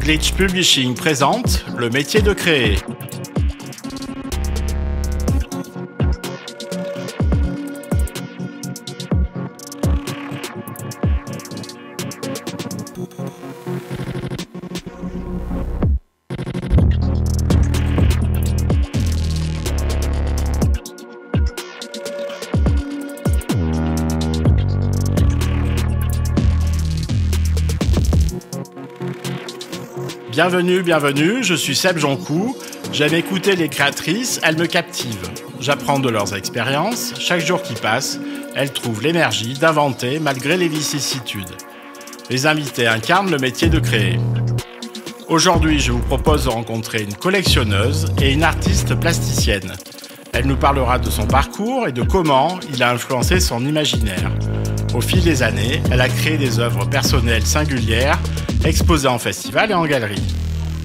Glitch Publishing présente le métier de créer. Bienvenue, bienvenue, je suis Seb Joncou. J'aime écouter les créatrices, elles me captivent. J'apprends de leurs expériences. Chaque jour qui passe, elles trouvent l'énergie d'inventer malgré les vicissitudes. Les invités incarnent le métier de créer. Aujourd'hui, je vous propose de rencontrer une collectionneuse et une artiste plasticienne. Elle nous parlera de son parcours et de comment il a influencé son imaginaire. Au fil des années, elle a créé des œuvres personnelles singulières, exposées en festival et en galerie.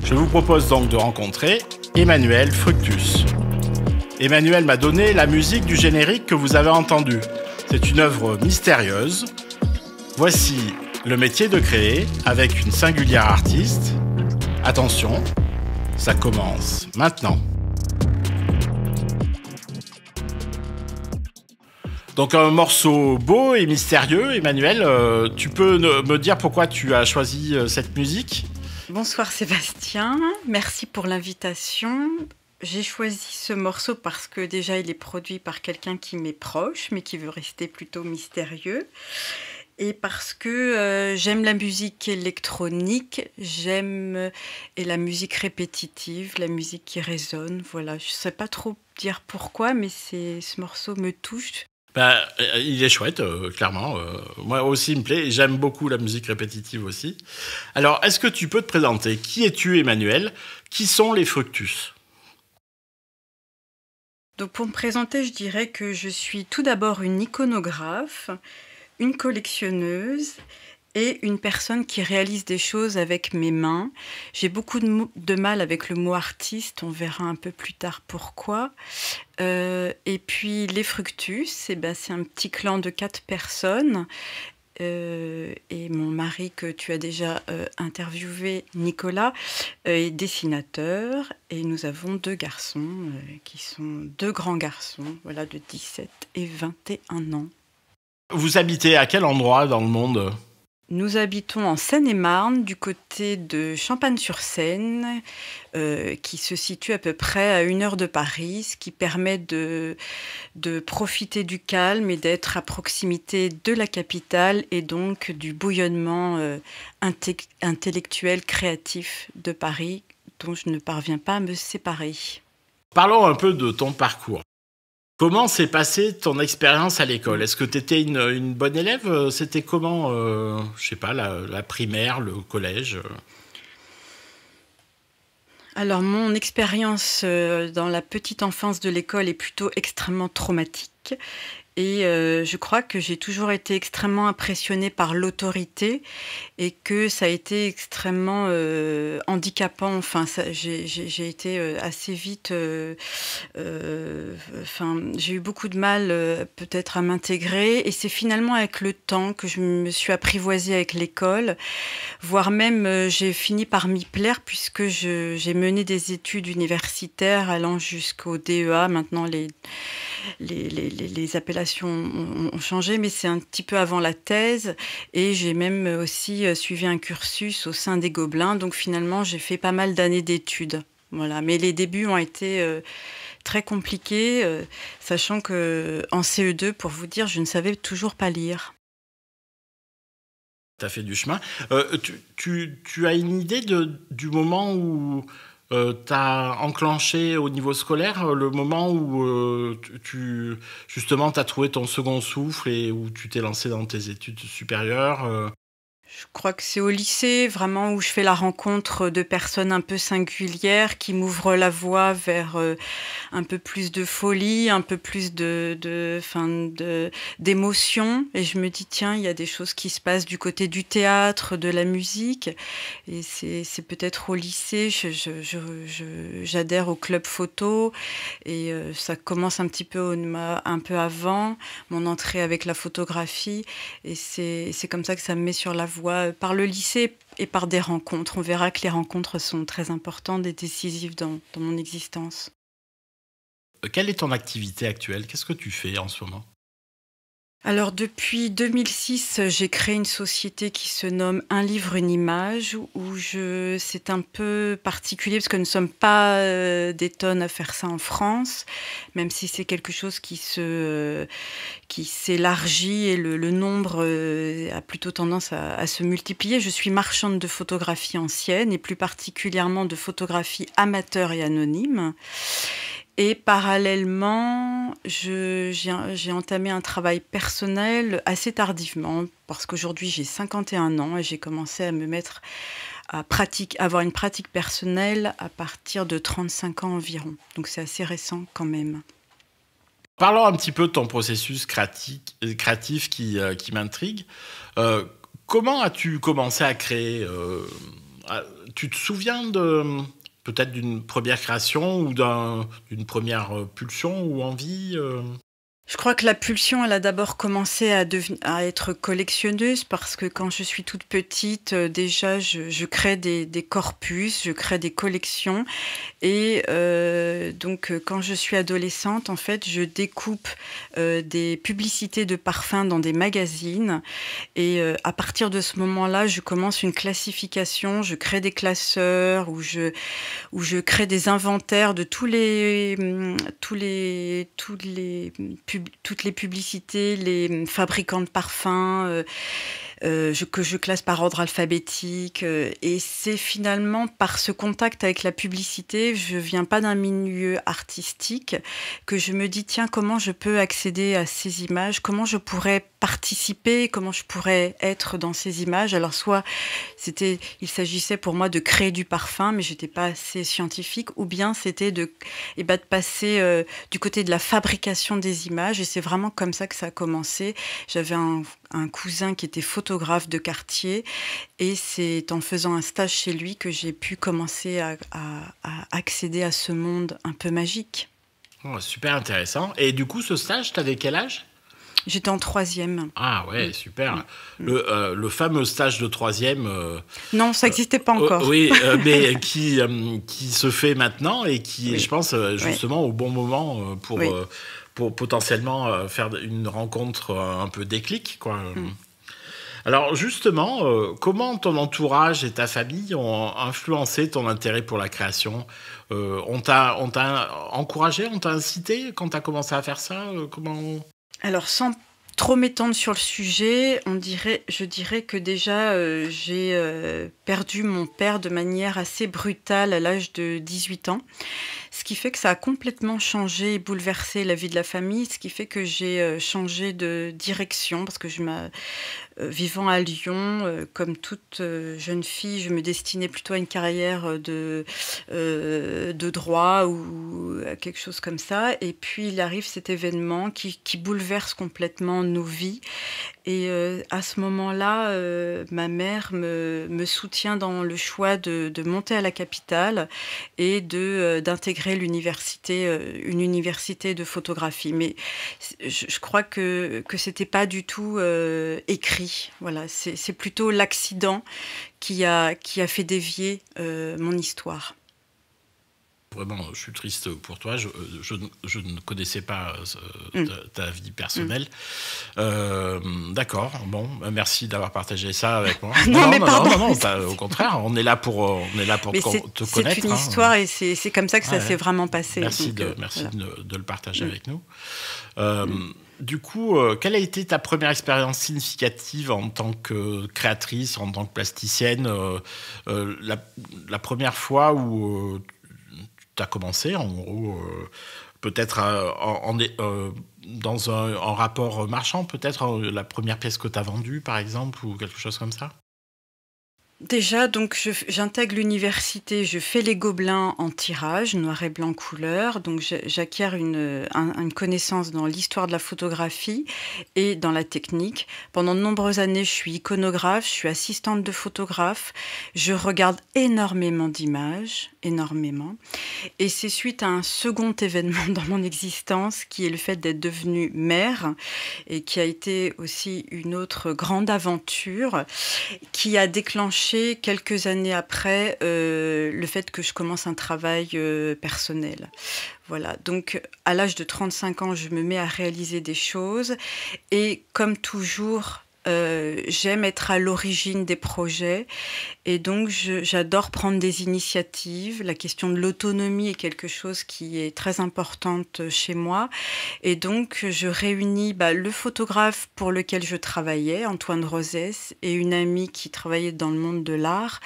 Je vous propose donc de rencontrer Emmanuel Fructus. Emmanuel m'a donné la musique du générique que vous avez entendu. C'est une œuvre mystérieuse. Voici le métier de créer avec une singulière artiste. Attention, ça commence maintenant. Donc un morceau beau et mystérieux, Emmanuel. Euh, tu peux me dire pourquoi tu as choisi euh, cette musique Bonsoir Sébastien, merci pour l'invitation. J'ai choisi ce morceau parce que déjà il est produit par quelqu'un qui m'est proche mais qui veut rester plutôt mystérieux et parce que euh, j'aime la musique électronique, j'aime euh, et la musique répétitive, la musique qui résonne. Voilà, je sais pas trop dire pourquoi, mais c'est ce morceau me touche bah, euh, il est chouette, euh, clairement. Euh, moi aussi, il me plaît. J'aime beaucoup la musique répétitive aussi. Alors, est-ce que tu peux te présenter Qui es-tu, Emmanuel Qui sont les Fructus Donc, pour me présenter, je dirais que je suis tout d'abord une iconographe, une collectionneuse et une personne qui réalise des choses avec mes mains. J'ai beaucoup de, de, mal avec le mot artiste, on verra un peu plus tard pourquoi. Euh, et puis les Fructus, eh ben, c'est un petit clan de quatre personnes. Euh, et mon mari que tu as déjà euh, interviewé, Nicolas, est dessinateur et nous avons deux garçons qui sont deux grands garçons, voilà, de 17 et 21 ans. Vous habitez à quel endroit dans le monde nous habitons en Seine-et-Marne, du côté de Champagne-sur-Seine, euh, qui se situe à peu près à une heure de Paris, ce qui permet de, profiter du calme et d'être à proximité de la capitale et donc du bouillonnement euh, intellectuel, créatif de Paris, dont je ne parviens pas à me séparer. Parlons un peu de ton parcours. Comment s'est passée ton expérience à l'école Est-ce que tu étais une, bonne élève euh, C'était comment, je euh, je sais pas, la, primaire, le collège euh? Alors, mon expérience dans la petite enfance de l'école est plutôt extrêmement traumatique et euh, je crois que j'ai toujours été extrêmement impressionnée par l'autorité et que ça a été extrêmement euh, handicapant. Enfin, j'ai été euh, assez vite. enfin, j'ai eu beaucoup de mal peut-être à m'intégrer. Et c'est finalement avec le temps que je me suis apprivoisée avec l'école, voire même j'ai fini par m'y plaire puisque j'ai mené des études universitaires allant jusqu'au DEA, maintenant les, les, les, les appellations ont changé, mais c'est un petit peu avant la thèse. Et j'ai même aussi euh, suivi un cursus au sein des Gobelins. Donc finalement, j'ai fait pas mal d'années d'études. Voilà. Mais les débuts ont été euh, très compliqués, euh, sachant que en CE2, pour vous dire, je ne savais toujours pas lire. Tu as fait du chemin. tu, tu, as une idée de, du moment où euh, t'as enclenché au niveau scolaire euh, le moment où euh, tu justement t'as trouvé ton second souffle et où tu t'es lancé dans tes études supérieures je crois que c'est au lycée vraiment où je fais la rencontre de personnes un peu singulières qui m'ouvrent la voie vers euh, un peu plus de folie, un peu plus de, de, fin de, d'émotion. Et je me dis, tiens, il y a des choses qui se passent du côté du théâtre, de la musique. Et c'est, c'est peut-être au lycée, je, j'adhère au club photo. Et euh, ça commence un petit peu, un peu avant mon entrée avec la photographie. Et c'est, c'est comme ça que ça me met sur la voie par le lycée et par des rencontres. On verra que les rencontres sont très importantes et décisives dans mon existence. Euh, quelle est ton activité actuelle Qu'est-ce que tu fais en ce moment alors depuis 2006, j'ai créé une société qui se nomme Un livre, une image, où je, c'est un peu particulier parce que nous ne sommes pas euh, des tonnes à faire ça en France, même si c'est quelque chose qui se, qui s'élargit et le, nombre euh, a plutôt tendance à, à, se multiplier. Je suis marchande de photographies anciennes et plus particulièrement de photographies amateurs et anonyme. Et parallèlement, j'ai entamé un travail personnel assez tardivement, parce qu'aujourd'hui j'ai 51 ans et j'ai commencé à me mettre à pratique, avoir une pratique personnelle à partir de 35 ans environ. Donc c'est assez récent quand même. Parlons un petit peu de ton processus euh, créatif, qui, euh, m'intrigue. Euh, comment as-tu commencé à créer Tu te souviens de, peut-être d'une première création ou d'une première euh, pulsion ou envie euh? Je crois que la pulsion, elle a d'abord commencé à, à, être collectionneuse parce que quand je suis toute petite, euh, déjà, je, crée des, corpus, je crée des collections. Et euh, donc, euh, quand je suis adolescente, en fait, je découpe des publicités de parfums dans des magazines. Et à partir de ce moment-là, je commence une classification, je crée des classeurs ou je, où je crée des inventaires de tous les, hum, tous les, tous les hum, publicités toutes les publicités, les hum, fabricants de parfums. Euh, euh, que je classe par ordre alphabétique. Euh, et c'est finalement par ce contact avec la publicité, je viens pas d'un milieu artistique, que je me dis tiens comment je peux accéder à ces images, comment je pourrais participer, comment je pourrais être dans ces images. Alors soit c'était, il s'agissait pour moi de créer du parfum, mais j'étais pas assez scientifique, ou bien c'était de, eh ben, de passer euh, du côté de la fabrication des images. Et c'est vraiment comme ça que ça a commencé. J'avais un un cousin qui était photographe de quartier. Et c'est en faisant un stage chez lui que j'ai pu commencer à, accéder à ce monde un peu magique. Oh, super intéressant. Et du coup, ce stage, tu avais quel âge J'étais en troisième. Ah ouais, mm. super. Mm. Euh, le, fameux stage de troisième. Euh, non, ça n'existait pas euh, encore. oui, mais qui, qui se fait maintenant et qui est, je pense, justement au bon moment pour, pour potentiellement faire une rencontre un peu déclic. Quoi. Mm. Alors justement, comment ton entourage et ta famille ont influencé ton intérêt pour la création On t'a encouragé, on t'a incité quand tu as commencé à faire ça Comment alors, sans trop m'étendre sur le sujet, on je dirais que déjà euh, j'ai euh, perdu mon père de manière assez brutale à l'âge de 18 ans ce qui fait que ça a complètement changé et bouleversé la vie de la famille, ce qui fait que j'ai euh, changé de direction parce que je m'a euh, vivant à Lyon, euh, comme toute jeune fille, je me destinais plutôt à une carrière de, de droit ou à quelque chose comme ça. Et puis il arrive cet événement qui bouleverse complètement nos vies et euh, à ce moment-là, euh, ma mère me, me, soutient dans le choix de, de, monter à la capitale et de euh, d'intégrer l'université, une université de photographie. Mais je, crois que que c'était pas du tout écrit. Voilà, c'est plutôt l'accident qui a qui a fait dévier mon histoire vraiment, euh, je suis triste pour toi. Je, euh, je, ne connaissais pas euh, mm. ta, vie personnelle. D'accord, bon, bah, merci d'avoir partagé ça avec moi. non, mais pardon. au contraire, on est là pour, on est là pour te, connaître. C'est une hein. histoire et c'est comme ça que ça s'est vraiment passé. Merci, de, merci de, le partager mm. avec nous. Mm. Du coup, quelle a été ta première expérience significative en tant que créatrice, en tant que plasticienne la, la, première fois où tu as commencé, en gros, euh, peut-être euh, en, euh, dans un rapport marchand, peut-être la première pièce que tu as vendue, par exemple, ou quelque chose comme ça Déjà, donc j'intègre l'université, je fais les gobelins en tirage, noir et blanc couleur, donc j'acquiers une, une, connaissance dans l'histoire de la photographie et dans la technique. Pendant de nombreuses années, je suis iconographe, je suis assistante de photographe, je regarde énormément d'images, énormément, et c'est suite à un second événement dans mon existence qui est le fait d'être devenue mère et qui a été aussi une autre grande aventure qui a déclenché quelques années après euh, le fait que je commence un travail euh, personnel. Voilà, donc à l'âge de 35 ans, je me mets à réaliser des choses et comme toujours euh, j'aime être à l'origine des projets et donc j'adore prendre des initiatives. La question de l'autonomie est quelque chose qui est très importante chez moi et donc je réunis bah, le photographe pour lequel je travaillais, Antoine Rosès, et une amie qui travaillait dans le monde de l'art,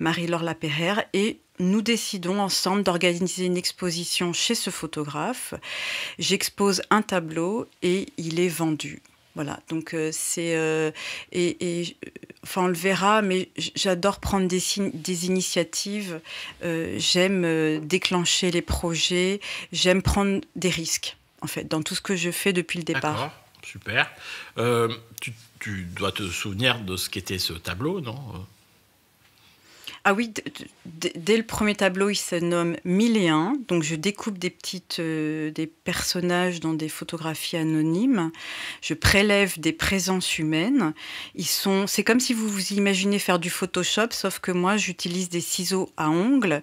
Marie-Laure Lapérère, et nous décidons ensemble d'organiser une exposition chez ce photographe. J'expose un tableau et il est vendu. Voilà, donc euh, c'est. Euh, et, enfin, on le verra, mais j'adore prendre des, des initiatives. Euh, j'aime déclencher les projets. J'aime prendre des risques, en fait, dans tout ce que je fais depuis le départ. Super. Tu, tu, dois te souvenir de ce qu'était ce tableau, non ah oui, dès le premier tableau, il se nomme 1001. Donc je découpe des petites euh, des personnages dans des photographies anonymes. Je prélève des présences humaines. Ils sont, c'est comme si vous vous imaginez faire du Photoshop, sauf que moi j'utilise des ciseaux à ongles.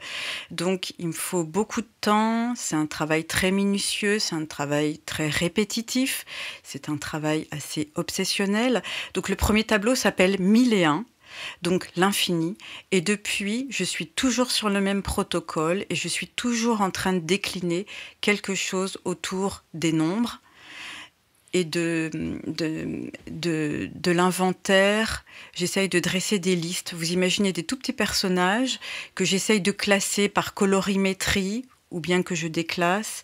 Donc il me faut beaucoup de temps. C'est un travail très minutieux, c'est un travail très répétitif, c'est un travail assez obsessionnel. Donc le premier tableau s'appelle 1001 donc l'infini. Et depuis, je suis toujours sur le même protocole et je suis toujours en train de décliner quelque chose autour des nombres et de, de, de, l'inventaire. J'essaye de dresser des listes. Vous imaginez des tout petits personnages que j'essaye de classer par colorimétrie ou bien que je déclasse.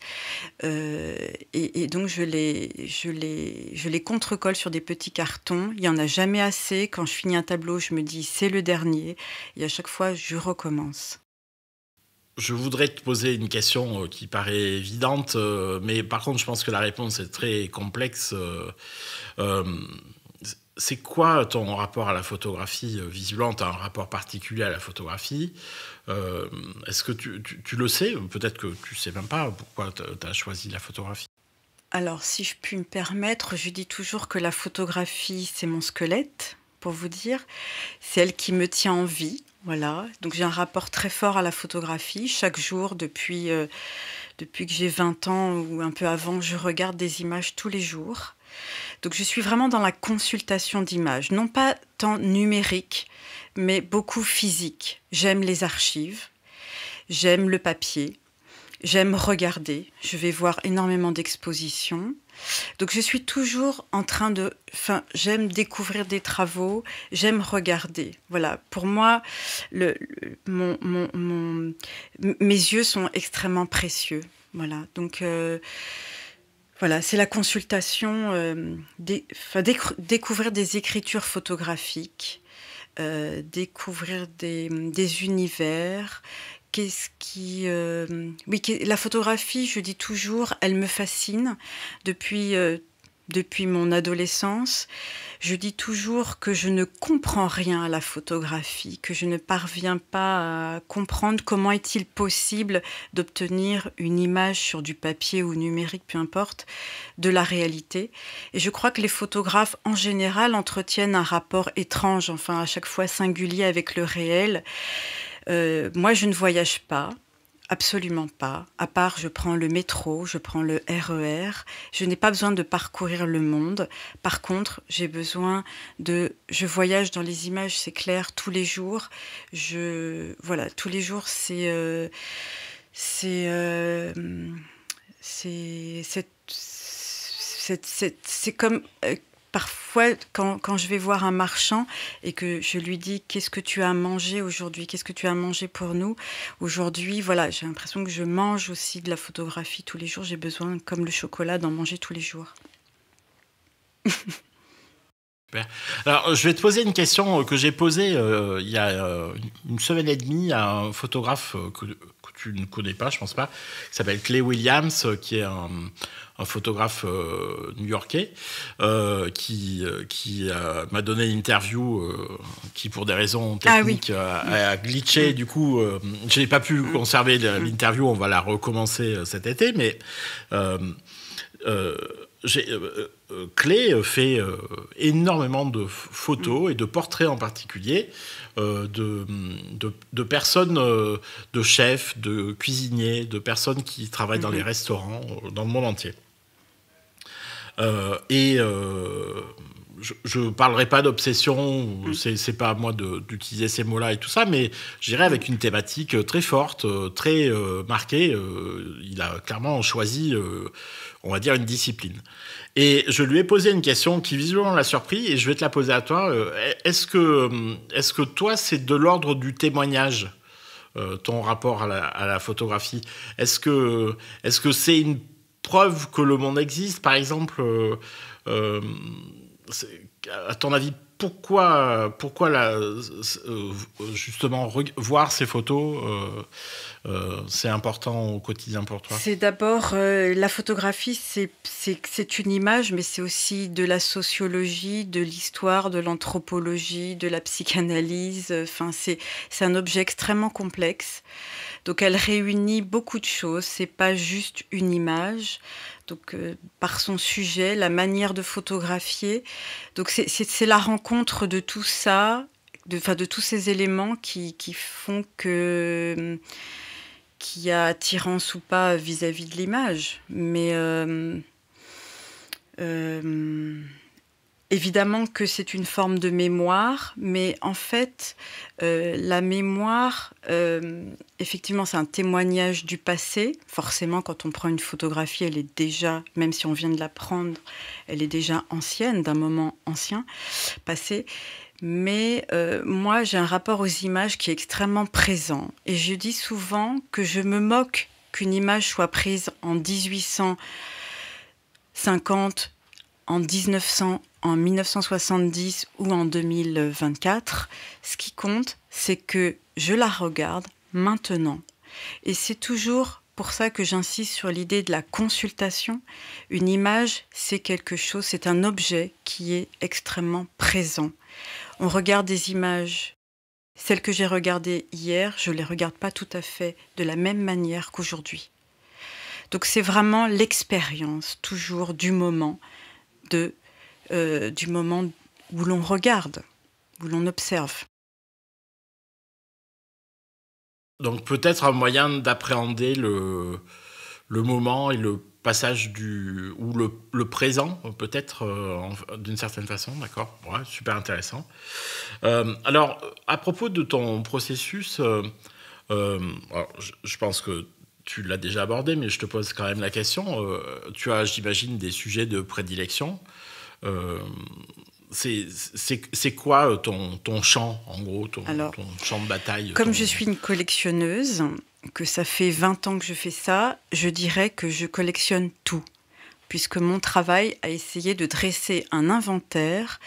Euh, et, donc je les, je les, je les contrecolle sur des petits cartons. Il n'y en a jamais assez. Quand je finis un tableau, je me dis c'est le dernier. Et à chaque fois, je recommence. Je voudrais te poser une question euh, qui paraît évidente, euh, mais par contre, je pense que la réponse est très complexe c'est quoi ton rapport à la photographie euh, Visiblement, tu as un rapport particulier à la photographie. Euh, est-ce que tu, le sais Peut-être que tu sais même pas pourquoi tu as choisi la photographie. Alors, si je puis me permettre, je dis toujours que la photographie, c'est mon squelette, pour vous dire. C'est elle qui me tient en vie. Voilà. Donc, j'ai un rapport très fort à la photographie. Chaque jour, depuis, euh, depuis que j'ai 20 ans ou un peu avant, je regarde des images tous les jours. Donc je suis vraiment dans la consultation d'images, non pas tant numérique, mais beaucoup physique. J'aime les archives, j'aime le papier, j'aime regarder, je vais voir énormément d'expositions. Donc je suis toujours en train de... Enfin, j'aime découvrir des travaux, j'aime regarder. Voilà, pour moi, le, mon, mon, mes yeux sont extrêmement précieux. Voilà, donc... Euh, voilà, c'est la consultation, euh, des, découvrir des écritures photographiques, euh, découvrir des, univers. Qu'est-ce qui. Euh, oui, la photographie, je dis toujours, elle me fascine depuis depuis mon adolescence. Je dis toujours que je ne comprends rien à la photographie, que je ne parviens pas à comprendre comment est-il possible d'obtenir une image sur du papier ou numérique, peu importe, de la réalité. Et je crois que les photographes en général entretiennent un rapport étrange, enfin à chaque fois singulier avec le réel. Euh, moi, je ne voyage pas. Absolument pas. À part, je prends le métro, je prends le RER. E je n'ai pas besoin de parcourir le monde. Par contre, j'ai besoin de. Je voyage dans les images, c'est clair, tous les jours. Je voilà, tous les jours, c'est euh, euh, c'est c'est c'est c'est comme euh, parfois, quand, quand, je vais voir un marchand et que je lui dis qu'est-ce que tu as mangé aujourd'hui, qu'est-ce que tu as mangé pour nous aujourd'hui, voilà, j'ai l'impression que je mange aussi de la photographie tous les jours. J'ai besoin, comme le chocolat, d'en manger tous les jours. Alors, je vais te poser une question euh, que j'ai posée euh, il y a euh, une semaine et demie à un photographe que, tu ne connais pas, je pense pas, qui s'appelle Clay Williams, qui est un un photographe euh, new-yorkais, euh, qui, euh, qui m'a donné une interview qui, pour des raisons ah techniques, a, mm. glitché. Mm. Du coup, je n'ai pas pu mm. conserver l'interview. On va la recommencer cet été, mais Clé fait énormément de photos et de portraits en particulier de, de, personnes, de chefs, de cuisiniers, de personnes qui travaillent dans les mm-hmm. restaurants dans le monde entier. Euh, et euh, je ne parlerai pas d'obsession, mm. c'est pas à moi d'utiliser ces mots-là et tout ça, mais j'irai avec une thématique euh, très forte, très marquée. il a clairement choisi, on va dire, une discipline. Et je lui ai posé une question qui visiblement, l'a surpris, et je vais te la poser à toi. Est-ce que, est que toi, c'est de l'ordre du témoignage, ton rapport à la, photographie Est-ce que est -ce c'est une preuve que le monde existe. Par exemple, euh, euh, à ton avis, pourquoi, pourquoi la, euh, justement voir ces photos, c'est important au quotidien pour toi C'est d'abord la photographie, c'est une image, mais c'est aussi de la sociologie, de l'histoire, de l'anthropologie, de la psychanalyse. Enfin, c'est un objet extrêmement complexe. Donc elle réunit beaucoup de choses, c'est pas juste une image. Donc euh, par son sujet, la manière de photographier. Donc c'est la rencontre de tout ça, de, de tous ces éléments qui, font que mm, qu'il y a attirance ou pas vis-à-vis de l'image. Mais euh, mm, euh, mm, Évidemment que c'est une forme de mémoire, mais en fait, euh, la mémoire, euh, effectivement, c'est un témoignage du passé. Forcément, quand on prend une photographie, elle est déjà, même si on vient de la prendre, elle est déjà ancienne, d'un moment ancien, passé. Mais euh, moi, j'ai un rapport aux images qui est extrêmement présent. Et je dis souvent que je me moque qu'une image soit prise en 1850, en 1900, en 1970 ou en 2024. Ce qui compte, c'est que je la regarde maintenant. Et c'est toujours pour ça que j'insiste sur l'idée de la consultation. Une image, c'est quelque chose, c'est un objet qui est extrêmement présent. On regarde des images. Celles que j'ai regardées hier, je les regarde pas tout à fait de la même manière qu'aujourd'hui. Donc c'est vraiment l'expérience toujours du moment de euh, du moment où l'on regarde, où l'on observe. Donc peut-être un moyen d'appréhender le, moment et le passage du ou le, présent peut-être euh, d'une certaine façon d'accord ouais, super intéressant euh, alors à propos de ton processus je, pense que tu l'as déjà abordé mais je te pose quand même la question tu as j'imagine des sujets de prédilection euh, c'est quoi euh, ton, ton champ, en gros, ton, champ de bataille Comme je suis une collectionneuse, que ça fait 20 ans que je fais ça, je dirais que je collectionne tout, puisque mon travail a essayé de dresser un inventaire,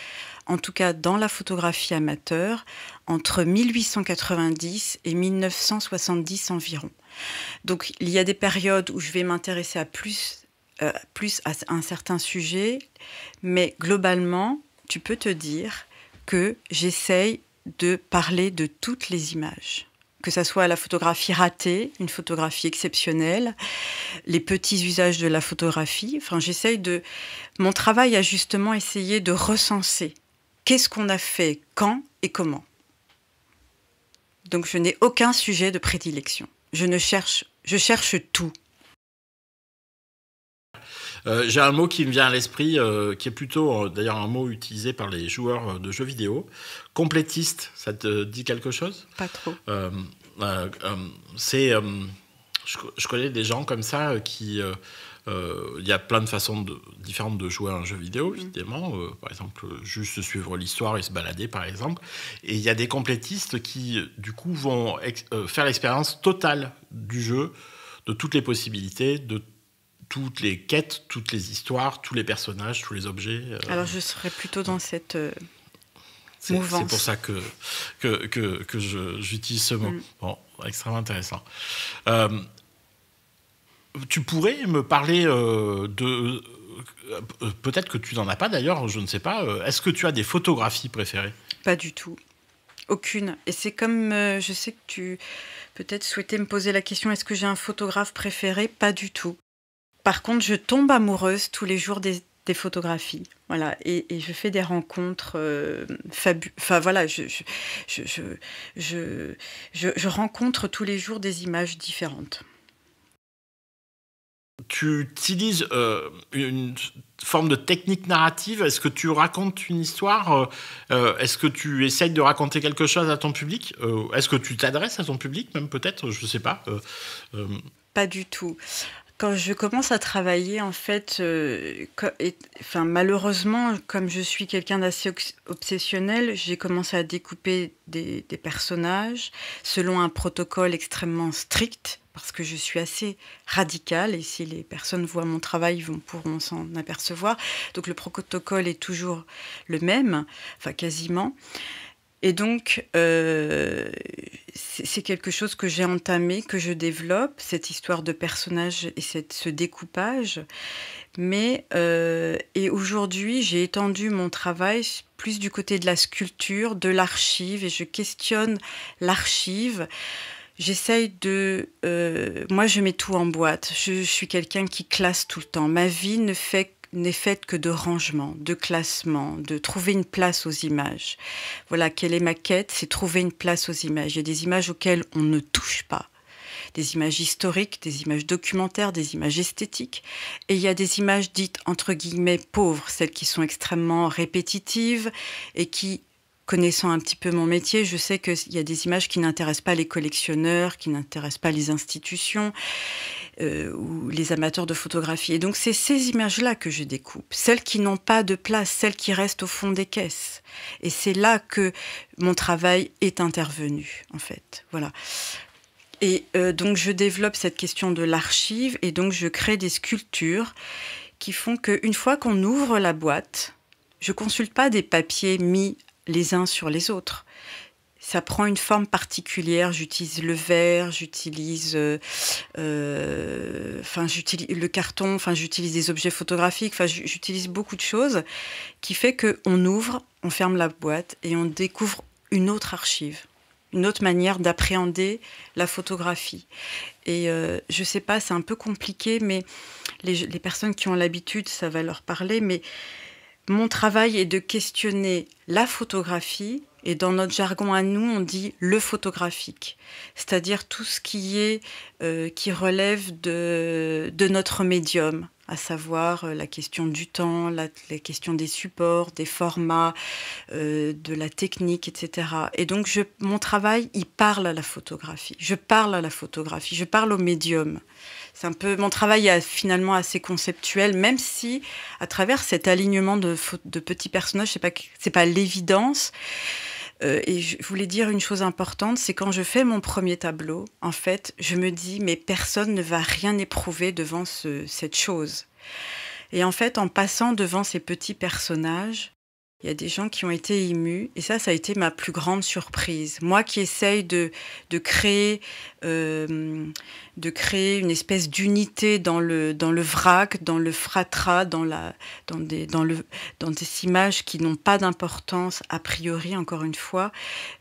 en tout cas dans la photographie amateur, entre 1890 et 1970 environ. Donc il y a des périodes où je vais m'intéresser à plus euh, plus à un certain sujet, mais globalement, tu peux te dire que j'essaye de parler de toutes les images que ça soit la photographie ratée, une photographie exceptionnelle, les petits usages de la photographie. Enfin, j'essaye de. Mon travail a justement essayé de recenser qu'est-ce qu'on a fait, quand et comment. Donc, je n'ai aucun sujet de prédilection. Je ne cherche, je cherche tout. Euh, j'ai un mot qui me vient à l'esprit, euh, qui est plutôt euh, d'ailleurs un mot utilisé par les joueurs de jeux vidéo. Complétiste, ça te dit quelque chose Pas trop. C'est, je, connais des gens comme ça qui il y a plein de façons différentes de jouer à un jeu vidéo, mhm. évidemment. par exemple, juste suivre l'histoire et se balader, par exemple. Et il y a des complétistes qui, du coup, vont faire l'expérience totale du jeu, de toutes les possibilités, de toutes les quêtes, toutes les histoires, tous les personnages, tous les objets. Euh, Alors je serais plutôt dans cette euh, c'est pour ça que, que, que, j'utilise ce mot. Mm. Bon, extrêmement intéressant. Euh, tu pourrais me parler de. Peut-être que tu n'en as pas d'ailleurs, je ne sais pas. Est-ce que tu as des photographies préférées Pas du tout. Aucune. Et c'est comme. je sais que tu peut-être souhaitais me poser la question est-ce que j'ai un photographe préféré Pas du tout. Par contre, je tombe amoureuse tous les jours des, photographies. Voilà, et, je fais des rencontres euh, Enfin voilà, je rencontre tous les jours des images différentes. Tu utilises euh, une forme de technique narrative. Est-ce que tu racontes une histoire euh, Est-ce que tu essayes de raconter quelque chose à ton public Est-ce que tu t'adresses à ton public, même peut-être Je ne sais pas. Pas du tout quand je commence à travailler, en fait, euh, enfin, malheureusement, comme je suis quelqu'un d'assez obsessionnel, j'ai commencé à découper des, personnages selon un protocole extrêmement strict, parce que je suis assez radicale, et si les personnes voient mon travail, ils vont, pourront s'en apercevoir. Donc le protocole est toujours le même, enfin quasiment. Et donc, euh, c'est quelque chose que j'ai entamé, que je développe, cette histoire de personnage et cette, ce découpage. Mais, euh, et aujourd'hui, j'ai étendu mon travail plus du côté de la sculpture, de l'archive, et je questionne l'archive. J'essaye de... Euh, moi, je mets tout en boîte. Je, je suis quelqu'un qui classe tout le temps. Ma vie ne fait que n'est faite que de rangement, de classement, de trouver une place aux images. Voilà, quelle est ma quête C'est trouver une place aux images. Il y a des images auxquelles on ne touche pas des images historiques, des images documentaires, des images esthétiques. Et il y a des images dites entre guillemets pauvres, celles qui sont extrêmement répétitives et qui, connaissant un petit peu mon métier, je sais qu'il y a des images qui n'intéressent pas les collectionneurs, qui n'intéressent pas les institutions. Euh, ou les amateurs de photographie. Et donc c'est ces images-là que je découpe, celles qui n'ont pas de place, celles qui restent au fond des caisses. Et c'est là que mon travail est intervenu, en fait. Voilà. Et euh, donc je développe cette question de l'archive et donc je crée des sculptures qui font qu'une fois qu'on ouvre la boîte, je consulte pas des papiers mis les uns sur les autres ça prend une forme particulière. J'utilise le verre, j'utilise, euh, euh, enfin, j'utilise le carton, enfin, j'utilise des objets photographiques, enfin, j'utilise beaucoup de choses qui fait que on ouvre, on ferme la boîte et on découvre une autre archive, une autre manière d'appréhender la photographie. Et je euh, je sais pas, c'est un peu compliqué, mais les personnes qui ont l'habitude, ça va leur parler, mais mon travail est de questionner la photographie et dans notre jargon à nous, on dit le photographique, c'est-à-dire tout ce qui est euh, qui relève de, de notre médium, à savoir euh, la question du temps, la, question des supports, des formats, euh, de la technique, etc. Et donc mon travail, il parle à la photographie. Je parle à la photographie. Je parle au médium c'est un peu mon travail est euh, finalement assez conceptuel, même si à travers cet alignement de, de petits personnages, c'est pas c'est pas l'évidence. Euh, et je voulais dire une chose importante, c'est quand je fais mon premier tableau, en fait, je me dis mais personne ne va rien éprouver devant ce, cette chose. Et en fait, en passant devant ces petits personnages, il y a des gens qui ont été émus et ça, ça a été ma plus grande surprise. Moi qui essaye de, de créer euh, de créer une espèce d'unité dans le, dans le vrac, dans le fratras, dans, la, dans, des, dans, le, dans des images qui n'ont pas d'importance a priori, encore une fois.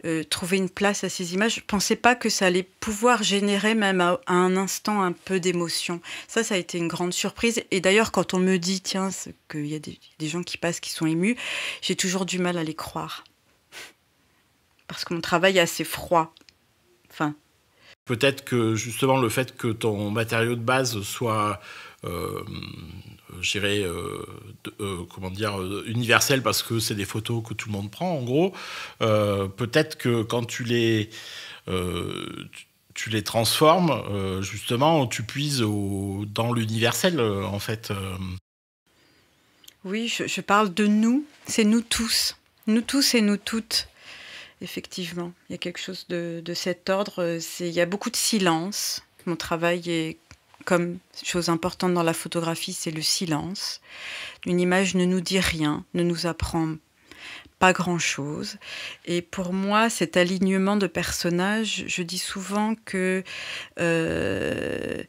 Euh, trouver une place à ces images, je ne pensais pas que ça allait pouvoir générer même à, un instant un peu d'émotion. Ça, ça a été une grande surprise. Et d'ailleurs, quand on me dit, tiens, qu'il y a des, des gens qui passent qui sont émus, j'ai toujours du mal à les croire. Parce que mon travail est assez froid. Enfin, Peut-être que justement le fait que ton matériau de base soit euh, j'irais, euh, euh, comment dire, euh, universel parce que c'est des photos que tout le monde prend, en gros. Peut-être que quand tu les, tu les transformes, justement, tu puises dans l'universel, en fait. Oui, je parle de nous, c'est nous tous, nous tous et nous toutes effectivement. Il y a quelque chose de, cet ordre. Euh, il y a beaucoup de silence. Mon travail est comme chose importante dans la photographie, c'est le silence. Une image ne nous dit rien, ne nous apprend pas grand-chose. Et pour moi, cet alignement de personnages, je dis souvent que... Euh,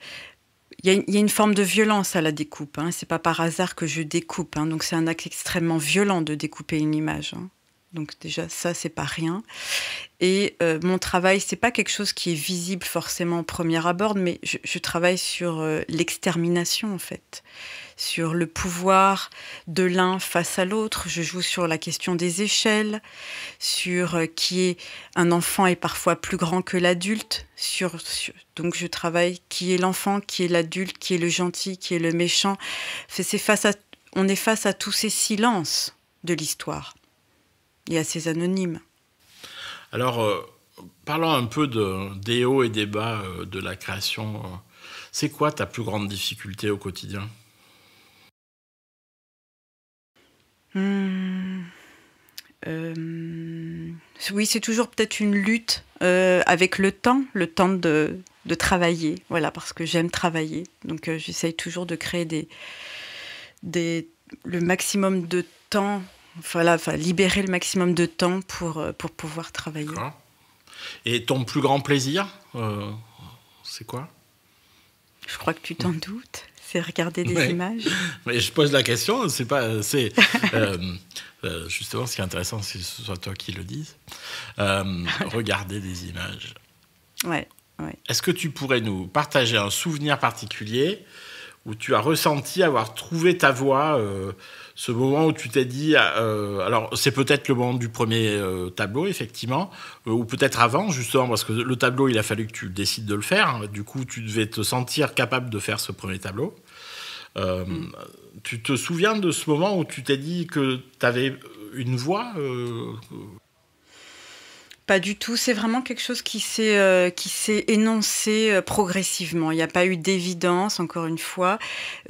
il y, a une forme de violence à la découpe. Hein. Ce n'est pas par hasard que je découpe. Hein. Donc c'est un acte extrêmement violent de découper une image. Hein. Donc déjà ça c'est pas rien. Et euh, mon travail c'est pas quelque chose qui est visible forcément au premier abord, mais je, travaille sur euh, l'extermination en fait, sur le pouvoir de l'un face à l'autre. Je joue sur la question des échelles, sur euh, qui est un enfant et parfois plus grand que l'adulte. Sur, donc je travaille qui est l'enfant, qui est l'adulte, qui est le gentil, qui est le méchant. on est face à tous ces silences de l'histoire et à ses anonymes. Alors, euh, parlons un peu des hauts et des bas euh, de la création. C'est quoi ta plus grande difficulté au quotidien hmm, euh, Oui, c'est toujours peut-être une lutte avec le temps, le temps de, travailler, voilà, parce que j'aime travailler. Donc j'essaye toujours de créer des, le maximum de temps libérer le maximum de temps pour, euh, pour pouvoir travailler. Et ton plus grand plaisir, euh, c'est quoi Je crois que tu t'en doutes. C'est regarder des images. Mais je pose la question, c'est pas, c'est euh, justement ce qui est intéressant, c'est que ce soit toi qui le dise. Regarder des images. Ouais. ouais. Est-ce que tu pourrais nous partager un souvenir particulier où tu as ressenti avoir trouvé ta voie ce moment où tu t'es dit, ah, euh, alors c'est peut-être le moment du premier euh, tableau, effectivement, euh, ou peut-être avant, justement, parce que le tableau, il a fallu que tu décides de le faire. Hein. du coup, tu devais te sentir capable de faire ce premier tableau. Mm. Tu te souviens de ce moment où tu t'es dit que tu avais une voix pas du tout. C'est vraiment quelque chose qui s'est euh, qui s'est énoncé euh, progressivement. Il n'y a pas eu d'évidence, encore une fois.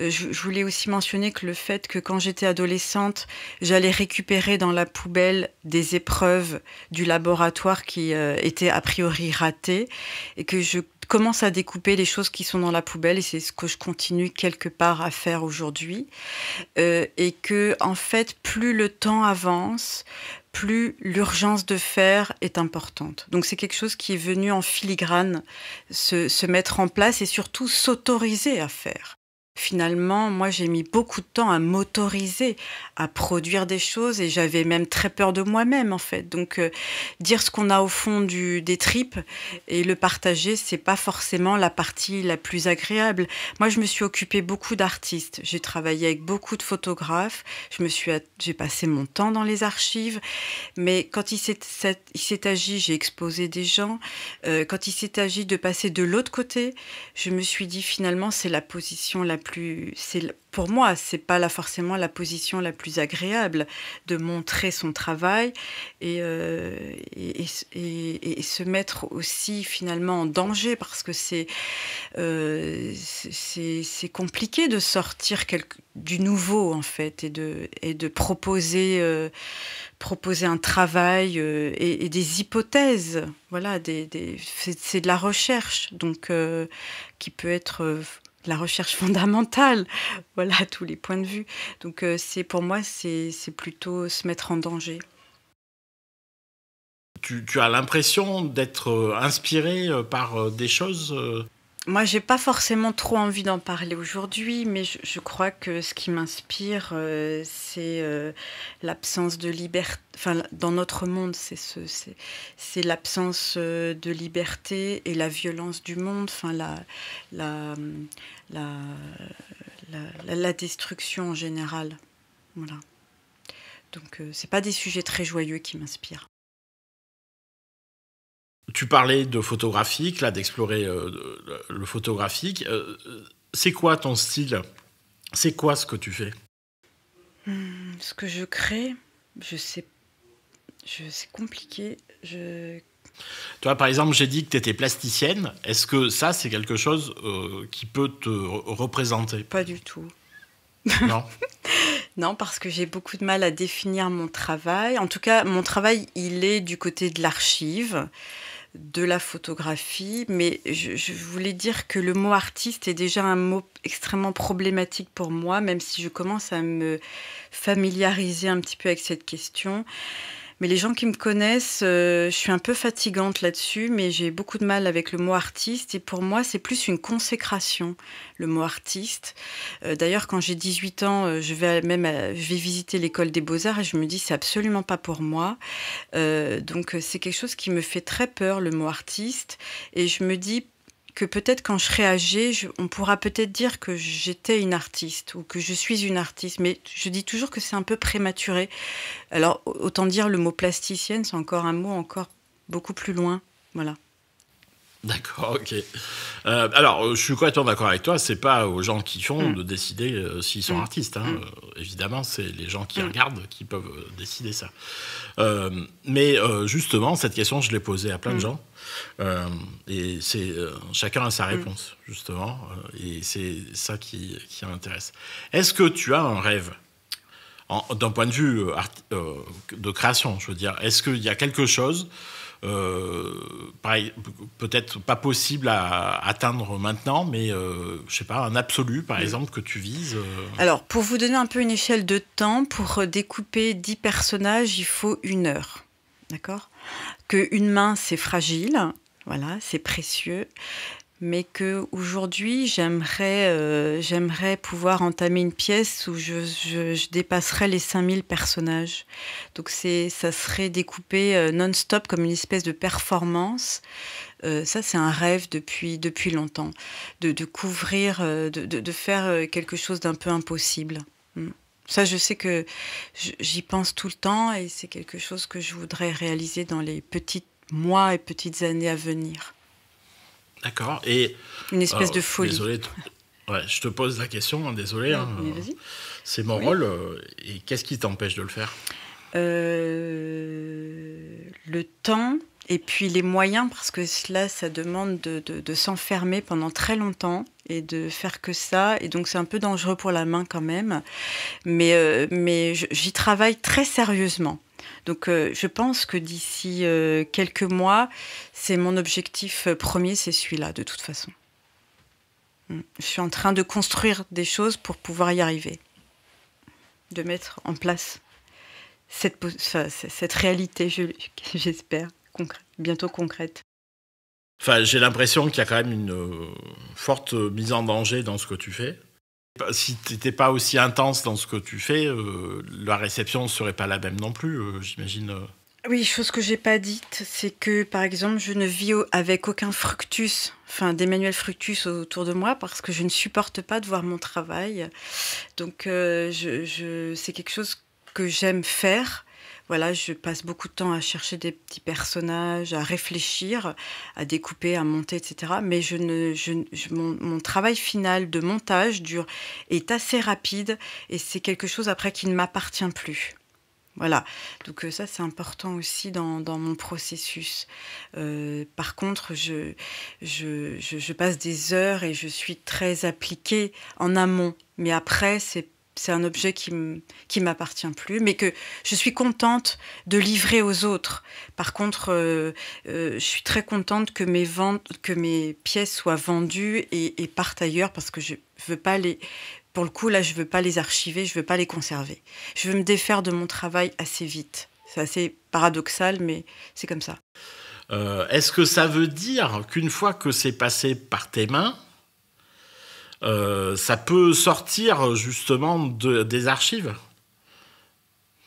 Euh, je, voulais aussi mentionner que le fait que quand j'étais adolescente, j'allais récupérer dans la poubelle des épreuves du laboratoire qui étaient a priori ratées et que je commence à découper les choses qui sont dans la poubelle et c'est ce que je continue quelque part à faire aujourd'hui. Euh, et que, en fait, plus le temps avance, plus l'urgence de faire est importante. Donc c'est quelque chose qui est venu en filigrane se, se mettre en place et surtout s'autoriser à faire finalement, moi, j'ai mis beaucoup de temps à m'autoriser à produire des choses et j'avais même très peur de moi-même, en fait. Donc, euh, dire ce qu'on a au fond du, des tripes et le partager, c'est pas forcément la partie la plus agréable. Moi, je me suis occupée beaucoup d'artistes. J'ai travaillé avec beaucoup de photographes. Je me suis, j'ai passé mon temps dans les archives. Mais quand il s'est agi, j'ai exposé des gens. Euh, quand il s'est agi de passer de l'autre côté, je me suis dit finalement, c'est la position la plus c'est pour moi c'est pas forcément la position la plus agréable de montrer son travail et, euh, et, se mettre aussi finalement en danger parce que c'est euh, c'est compliqué de sortir du nouveau en fait et de et de proposer euh, proposer un travail et, des hypothèses voilà c'est de la recherche donc qui peut être la recherche fondamentale, voilà, tous les points de vue. Donc euh, c'est pour moi, c'est plutôt se mettre en danger. tu as l'impression d'être euh, inspiré euh, par des choses moi, j'ai pas forcément trop envie d'en parler aujourd'hui, mais je, crois que ce qui m'inspire, euh, c'est euh, l'absence de liberté. Enfin, dans notre monde, c'est l'absence euh, de liberté et la violence du monde. Enfin, la, destruction en général. Voilà. Donc, c'est pas des sujets très joyeux qui m'inspirent. Tu parlais de photographique, là, d'explorer euh, le photographique. Euh, c'est quoi ton style C'est quoi ce que tu fais hmm, Ce que je crée, je sais. Je, c'est compliqué. Je... Tu par exemple, j'ai dit que tu étais plasticienne. Est-ce que ça, c'est quelque chose euh, qui peut te représenter Pas du tout. Non. non, parce que j'ai beaucoup de mal à définir mon travail. En tout cas, mon travail, il est du côté de l'archive de la photographie, mais je, voulais dire que le mot artiste est déjà un mot extrêmement problématique pour moi, même si je commence à me familiariser un petit peu avec cette question. Mais les gens qui me connaissent, euh, je suis un peu fatigante là-dessus, mais j'ai beaucoup de mal avec le mot artiste. Et pour moi, c'est plus une consécration, le mot artiste. Euh, d'ailleurs, quand j'ai 18 ans, euh, je vais même je vais visiter l'école des beaux-arts et je me dis, c'est absolument pas pour moi. donc, c'est quelque chose qui me fait très peur, le mot artiste. Et je me dis, que peut-être quand je serai âgée, on pourra peut-être dire que j'étais une artiste ou que je suis une artiste, mais je dis toujours que c'est un peu prématuré. Alors autant dire le mot plasticienne, c'est encore un mot encore beaucoup plus loin. Voilà. D'accord, ok. Euh, alors, euh, je suis complètement d'accord avec toi, c'est pas aux gens qui font mm. de décider euh, s'ils sont mm. artistes. Hein. Mm. évidemment, c'est les gens qui regardent qui peuvent décider ça. mais justement, cette question, je l'ai posée à plein de gens. Euh, et c'est euh, chacun a sa mm. réponse, justement. Euh, et c'est ça qui, qui intéresse. Est-ce que tu as un rêve d'un point de vue de création, je veux dire, est-ce qu'il y a quelque chose, peut-être pas possible à, atteindre maintenant, mais je sais pas, un absolu, par mm. exemple, que tu vises Alors, pour vous donner un peu une échelle de temps, pour découper 10 personnages, il faut une heure. D'accord qu'une main, c'est fragile, voilà, c'est précieux, mais que aujourd'hui j'aimerais euh, j'aimerais pouvoir entamer une pièce où je, je, dépasserais les 5000 personnages donc c'est ça serait découpé euh, non-stop comme une espèce de performance euh, ça c'est un rêve depuis depuis longtemps de, de couvrir de, de faire quelque chose d'un peu impossible ça, je sais que j'y pense tout le temps et c'est quelque chose que je voudrais réaliser dans les petits mois et petites années à venir. D'accord. Et une espèce euh, de folie. Désolé, ouais, je te pose la question. Hein, désolé. Hein. c'est mon rôle. Euh, et qu'est-ce qui t'empêche de le faire euh, Le temps et puis les moyens, parce que cela, ça demande de, de, de s'enfermer pendant très longtemps et de faire que ça. Et donc c'est un peu dangereux pour la main quand même. Mais, euh, mais j'y travaille très sérieusement. Donc euh, je pense que d'ici euh, quelques mois, c'est mon objectif premier, c'est celui-là de toute façon. Mm. Je suis en train de construire des choses pour pouvoir y arriver, de mettre en place cette, cette réalité, j'espère, bientôt concrète. Enfin, j'ai l'impression qu'il y a quand même une euh, forte mise en danger dans ce que tu fais. Si tu n'étais pas aussi intense dans ce que tu fais, euh, la réception ne serait pas la même non plus, euh, j'imagine. Oui, chose que j'ai pas dite, c'est que par exemple, je ne vis avec aucun fructus, enfin d'Emmanuel Fructus autour de moi, parce que je ne supporte pas de voir mon travail. Donc, c'est quelque chose que j'aime faire voilà, je passe beaucoup de temps à chercher des petits personnages, à réfléchir, à découper, à monter, etc. Mais je ne, mon, travail final de montage dure, est assez rapide et c'est quelque chose après qui ne m'appartient plus. Voilà, donc euh, ça c'est important aussi dans, mon processus. Euh, par contre, je, je, passe des heures et je suis très appliquée en amont, mais après c'est c'est un objet qui qui m'appartient plus, mais que je suis contente de livrer aux autres. Par contre, euh, euh, je suis très contente que mes ventes, que mes pièces soient vendues et, partent ailleurs parce que je veux pas les. Pour le coup, là, je veux pas les archiver, je ne veux pas les conserver. Je veux me défaire de mon travail assez vite. C'est assez paradoxal, mais c'est comme ça. Euh, est-ce que ça veut dire qu'une fois que c'est passé par tes mains, euh, ça peut sortir justement de, des archives.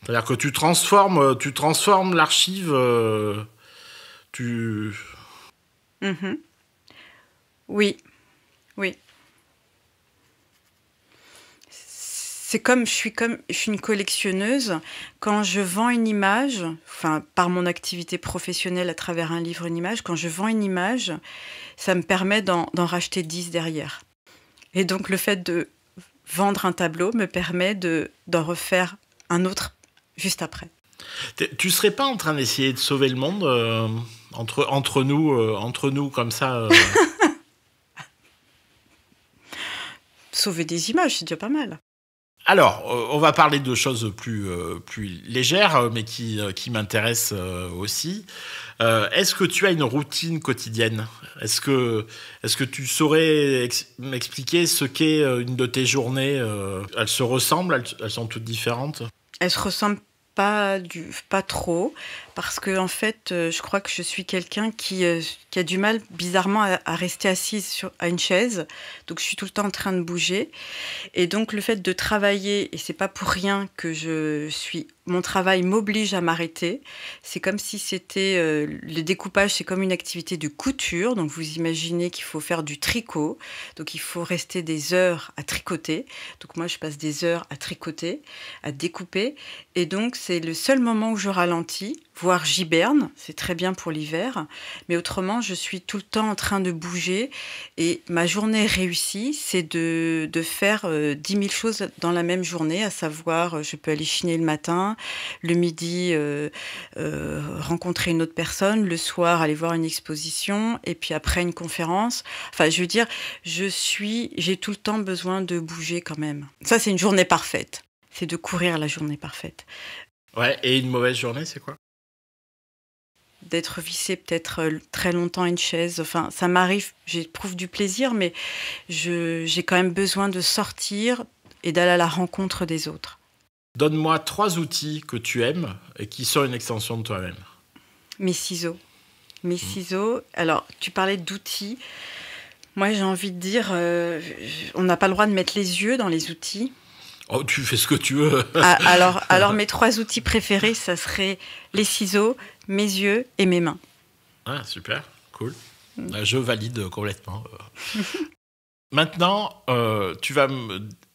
C'est-à-dire que tu transformes, euh, tu transformes l'archive, euh, tu. Mm-hmm. Oui, oui. c'est comme je suis comme je suis une collectionneuse quand je vends une image enfin par mon activité professionnelle à travers un livre une image quand je vends une image ça me permet d'en racheter 10 derrière et donc le fait de vendre un tableau me permet de, d'en refaire un autre juste après. Tu serais pas en train d'essayer de sauver le monde euh, entre, entre, nous, euh, entre nous comme ça euh Sauver des images, c'est déjà pas mal. Alors, euh, on va parler de choses plus, euh, légères, euh, mais qui, qui m'intéressent aussi. Est-ce que tu as une routine quotidienne Est-ce que, tu saurais m'expliquer ce qu'est une de tes journées Elles se ressemblent elles, elles sont toutes différentes Elles se ressemblent pas, du, pas trop parce que en fait, euh, je crois que je suis quelqu'un qui, euh, a du mal bizarrement à, rester assise sur, à une chaise. Donc je suis tout le temps en train de bouger. Et donc le fait de travailler, et c'est pas pour rien que je suis, mon travail m'oblige à m'arrêter. C'est comme si c'était euh, le découpage, c'est comme une activité de couture. Donc vous imaginez qu'il faut faire du tricot, donc il faut rester des heures à tricoter. Donc moi je passe des heures à tricoter, à découper, et donc c'est le seul moment où je ralentis voire j'hiberne, c'est très bien pour l'hiver, mais autrement, je suis tout le temps en train de bouger et ma journée réussie, c'est de, faire 10 euh, 000 choses dans la même journée, à savoir, euh, je peux aller chiner le matin, le midi, euh, rencontrer une autre personne, le soir, aller voir une exposition, et puis après une conférence. Enfin, je veux dire, je suis, j'ai tout le temps besoin de bouger quand même. Ça, c'est une journée parfaite. C'est de courir la journée parfaite. Ouais, et une mauvaise journée, c'est quoi d'être vissé peut-être euh, très longtemps à une chaise. Enfin, ça m'arrive, j'éprouve du plaisir, mais j'ai quand même besoin de sortir et d'aller à la rencontre des autres. Donne-moi trois outils que tu aimes et qui sont une extension de toi-même. Mes ciseaux. Mes mm. ciseaux. Alors, tu parlais d'outils. Moi, j'ai envie de dire, euh, on n'a pas le droit de mettre les yeux dans les outils. Oh, tu fais ce que tu veux. Ah, alors, mes trois outils préférés, ça serait les ciseaux, mes yeux et mes mains. Ah, super, cool. Mm. Ah, je valide complètement. Maintenant, euh, tu vas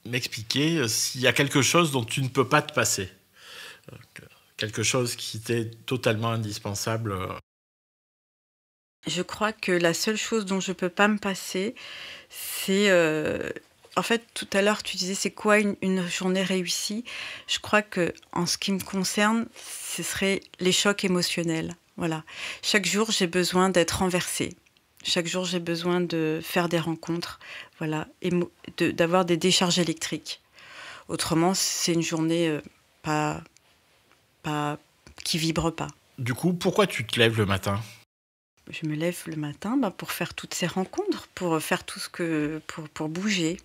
m'expliquer euh, s'il y a quelque chose dont tu ne peux pas te passer. Euh, quelque chose qui t'est totalement indispensable. Je crois que la seule chose dont je ne peux pas me passer, c'est en fait, tout à l'heure, tu disais c'est quoi une, journée réussie Je crois que, en ce qui me concerne, ce serait les chocs émotionnels. Voilà. Chaque jour, j'ai besoin d'être renversée. Chaque jour, j'ai besoin de faire des rencontres. Voilà. Et d'avoir des décharges électriques. Autrement, c'est une journée euh, pas, qui vibre pas. Du coup, pourquoi tu te lèves le matin Je me lève le matin bah, pour faire toutes ces rencontres, pour faire tout ce que. pour bouger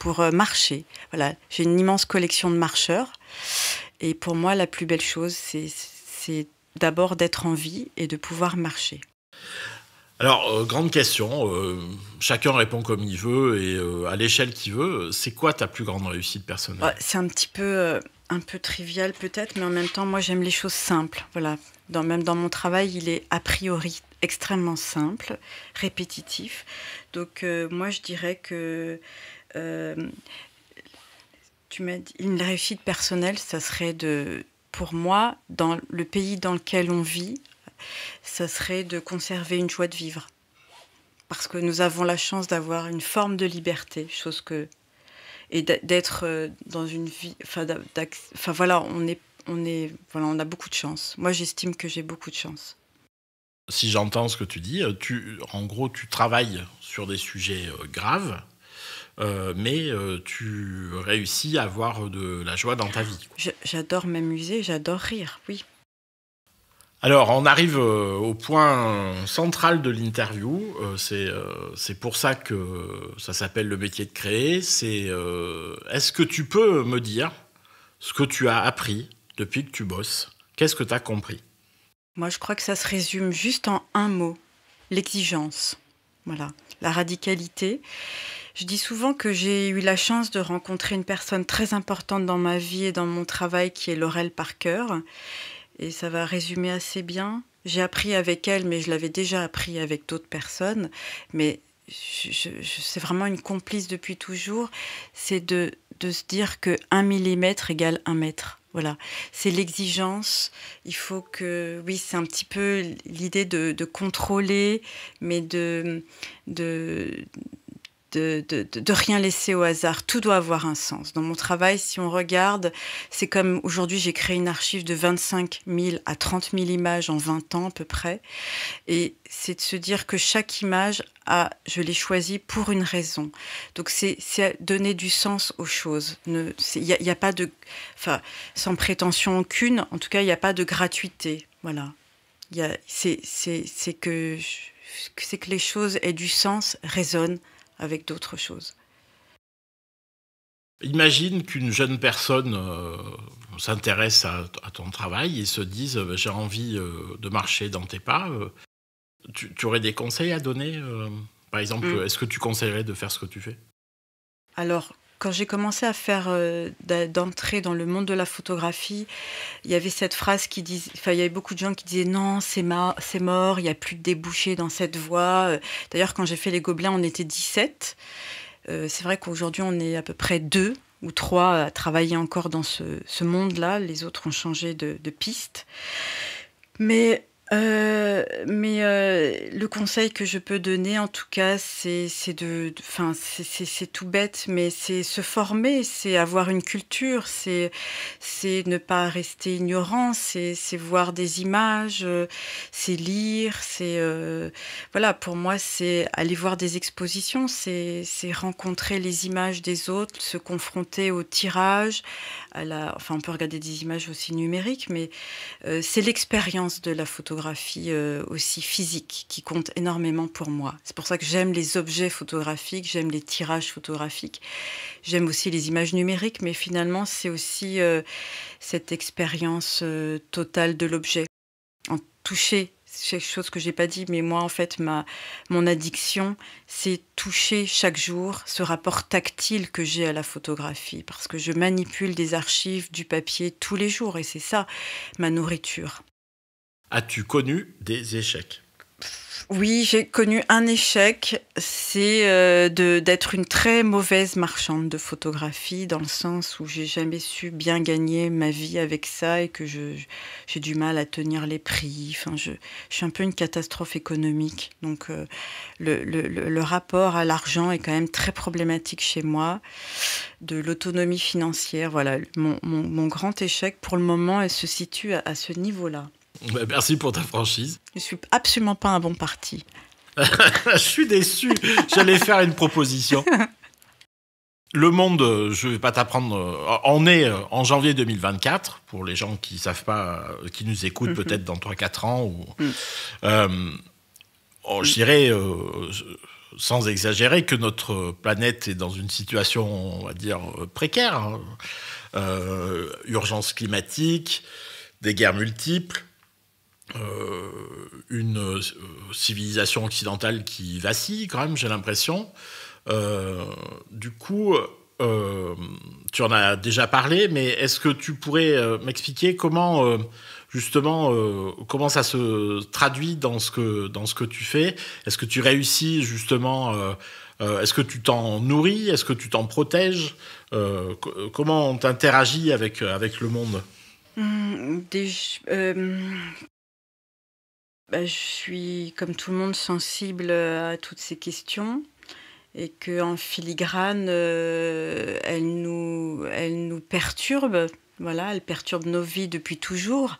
pour euh, marcher. Voilà, j'ai une immense collection de marcheurs. Et pour moi, la plus belle chose, c'est d'abord d'être en vie et de pouvoir marcher. Alors, euh, grande question, euh, chacun répond comme il veut et à l'échelle qu'il veut, c'est quoi ta plus grande réussite personnelle C'est un petit peu, un peu trivial peut-être, mais en même temps, moi j'aime les choses simples. Voilà. Dans, même dans mon travail, il est a priori extrêmement simple, répétitif. Donc moi je dirais que euh, tu m'as une réussite personnelle, ça serait de, pour moi, dans le pays dans lequel on vit, ça serait de conserver une joie de vivre. Parce que nous avons la chance d'avoir une forme de liberté, chose que. Et d'être euh, dans une vie. Enfin, enfin voilà, on, est, on, est, voilà, on a beaucoup de chance. Moi, j'estime que j'ai beaucoup de chance. Si j'entends ce que tu dis, euh, tu, en gros, tu travailles sur des sujets graves euh, mais euh, tu réussis à avoir de la joie dans ta vie. J'adore m'amuser, j'adore rire, oui. Alors, on arrive euh, au point central de l'interview. c'est pour ça que ça s'appelle le métier de créer. C'est est-ce que tu peux me dire ce que tu as appris depuis que tu bosses Qu'est-ce que tu as compris Moi, je crois que ça se résume juste en un mot l'exigence. Voilà, la radicalité je dis souvent que j'ai eu la chance de rencontrer une personne très importante dans ma vie et dans mon travail qui est Laurel Parker. Et ça va résumer assez bien. J'ai appris avec elle, mais je l'avais déjà appris avec d'autres personnes. Mais c'est vraiment une complice depuis toujours. C'est de, se dire que 1 millimètre égale 1 mètre. Voilà, c'est l'exigence. Il faut que, oui, c'est un petit peu l'idée de, de, contrôler, mais de, de de, rien laisser au hasard. Tout doit avoir un sens. Dans mon travail, si on regarde, c'est comme aujourd'hui, j'ai créé une archive de 25 000 à 30 000 images en 20 ans à peu près. Et c'est de se dire que chaque image a, je l'ai choisie pour une raison. Donc c'est donner du sens aux choses. Il n'y a, pas de, enfin, sans prétention aucune, en tout cas, il n'y a pas de gratuité. Voilà. C'est que, que les choses aient du sens, résonnent, avec d'autres choses. Imagine qu'une jeune personne euh, s'intéresse à, ton travail et se dise euh, j'ai envie euh, de marcher dans tes pas. Tu, aurais des conseils à donner Par exemple, mm. est-ce que tu conseillerais de faire ce que tu fais Alors, quand j'ai commencé à faire euh, d'entrer dans le monde de la photographie, il y avait cette phrase qui disait, enfin, il y avait beaucoup de gens qui disaient non, c'est mort, il n'y a plus de débouchés dans cette voie. Euh, d'ailleurs, quand j'ai fait les Gobelins, on était 17. Euh, c'est vrai qu'aujourd'hui, on est à peu près deux ou trois à travailler encore dans ce, monde-là. Les autres ont changé de, de piste. Mais euh, mais euh, le conseil que je peux donner, en tout cas, c'est de, enfin, c'est tout bête, mais c'est se former, c'est avoir une culture, c'est c'est ne pas rester ignorant, c'est c'est voir des images, euh, c'est lire, c'est voilà. Pour moi, c'est aller voir des expositions, c'est rencontrer les images des autres, se confronter au tirage, Enfin, on peut regarder des images aussi numériques, mais euh, c'est l'expérience de la photographie euh, aussi physique qui compte énormément pour moi. C'est pour ça que j'aime les objets photographiques, j'aime les tirages photographiques, j'aime aussi les images numériques, mais finalement, c'est aussi euh, cette expérience totale de l'objet. En toucher quelque chose que j'ai pas dit, mais moi en fait mon addiction, c'est toucher chaque jour ce rapport tactile que j'ai à la photographie, parce que je manipule des archives, du papier tous les jours, et c'est ça ma nourriture. As-tu connu des échecs oui, j'ai connu un échec, c'est euh, d'être une très mauvaise marchande de photographie, dans le sens où j'ai jamais su bien gagner ma vie avec ça et que j'ai du mal à tenir les prix. Enfin, je, je, suis un peu une catastrophe économique, donc euh, le, rapport à l'argent est quand même très problématique chez moi, de l'autonomie financière. Voilà, mon, grand échec pour le moment, elle se situe à ce niveau-là. Bah, merci pour ta franchise. Je suis absolument pas un bon parti. je suis déçu. J'allais faire une proposition. Le Monde, je ne vais pas t'apprendre, on euh, est euh, en janvier 2024, pour les gens qui savent pas, euh, qui nous écoutent mhm. peut-être dans 3-4 ans. Ou, mm. oh, Je dirais, sans exagérer, que notre planète est dans une situation, on va dire, précaire. Hein. urgence climatique, des guerres multiples, euh, une euh, civilisation occidentale qui vacille quand même, j'ai l'impression. Euh, du coup, tu en as déjà parlé, mais est-ce que tu pourrais m'expliquer comment, justement, comment ça se traduit dans ce que, dans ce que tu fais Est-ce que tu réussis, justement, est-ce que tu t'en nourris Est-ce que tu t'en protèges Comment on t'interagit avec, avec le monde hum, bah, je suis, comme tout le monde, sensible euh, à toutes ces questions et qu'en filigrane, elles euh, elle, nous, elle nous perturbe. Voilà, elle perturbe nos vies depuis toujours.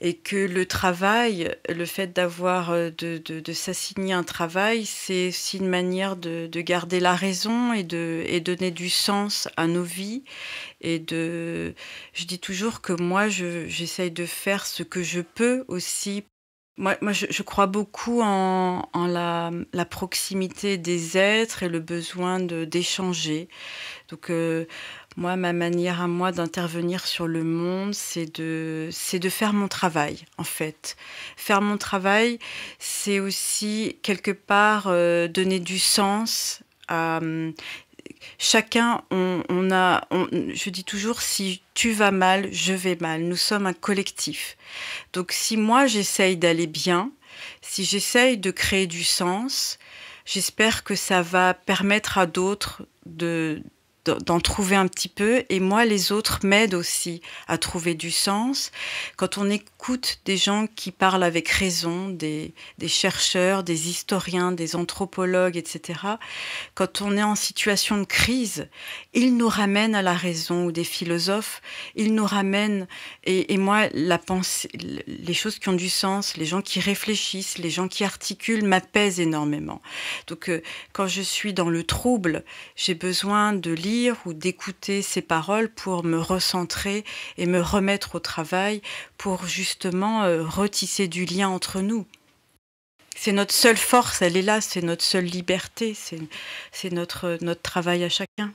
Et que le travail, le fait d'avoir, euh, de, de, de s'assigner un travail, c'est aussi une manière de, garder la raison et de et donner du sens à nos vies. Et de, je dis toujours que moi, j'essaye de faire ce que je peux aussi moi, je, crois beaucoup en, la, proximité des êtres et le besoin d'échanger. Donc, euh, moi, ma manière à moi d'intervenir sur le monde, c'est de, c'est de faire mon travail, en fait. Faire mon travail, c'est aussi, quelque part, euh, donner du sens à, chacun, on, a, je dis toujours, si tu vas mal, je vais mal. Nous sommes un collectif. Donc si moi j'essaye d'aller bien, si j'essaye de créer du sens, j'espère que ça va permettre à d'autres de, d'en trouver un petit peu. Et moi, les autres m'aident aussi à trouver du sens. Quand on écoute des gens qui parlent avec raison, des, chercheurs, des historiens, des anthropologues, etc., quand on est en situation de crise, ils nous ramènent à la raison ou des philosophes, ils nous ramènent. Et, moi, la pensée, les choses qui ont du sens, les gens qui réfléchissent, les gens qui articulent m'apaisent énormément. Donc, euh, quand je suis dans le trouble, j'ai besoin de lire ou d'écouter ces paroles pour me recentrer et me remettre au travail, pour justement euh, retisser du lien entre nous. C'est notre seule force, elle est là, c'est notre seule liberté, c'est notre, notre travail à chacun.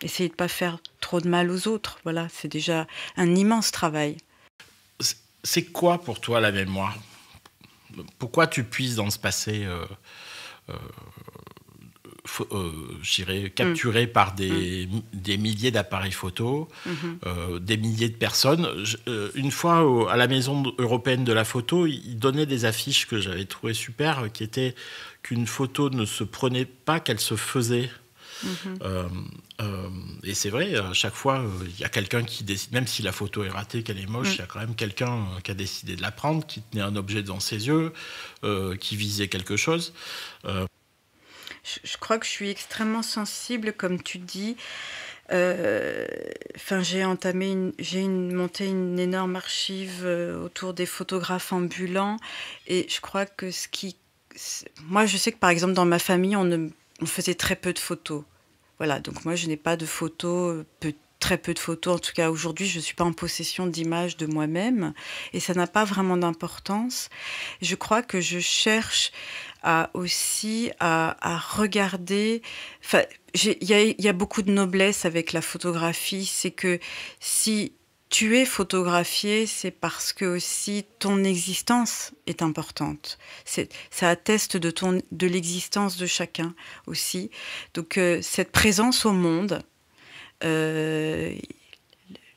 Essayer de ne pas faire trop de mal aux autres, voilà, c'est déjà un immense travail. C'est quoi pour toi la mémoire Pourquoi tu puisses dans ce passé euh, euh, euh, mm. capturé par mm. des, milliers d'appareils photo, mm-hmm. euh, des milliers de personnes. Euh, une fois à la Maison européenne de la photo, il donnait des affiches que j'avais trouvées super, qui étaient qu'une photo ne se prenait pas, qu'elle se faisait. Mm-hmm. et c'est vrai, à chaque fois, il y a quelqu'un qui décide, même si la photo est ratée, qu'elle est moche, mm. il y a quand même quelqu'un qui a décidé de la prendre, qui tenait un objet dans ses yeux, qui visait quelque chose je, crois que je suis extrêmement sensible, comme tu dis. Euh, enfin, j'ai entamé, j'ai une, monté une énorme archive euh, autour des photographes ambulants, et je crois que ce qui, moi, je sais que par exemple dans ma famille, on, ne, faisait très peu de photos. Voilà, donc moi, je n'ai pas de photos, euh, très peu de photos. En tout cas, aujourd'hui, je ne suis pas en possession d'images de moi-même, et ça n'a pas vraiment d'importance. Je crois que je cherche aussi à, regarder. il y, a beaucoup de noblesse avec la photographie, c'est que si tu es photographié, c'est parce que aussi ton existence est importante. ça atteste de, de l'existence de chacun aussi. Donc euh, cette présence au monde, euh,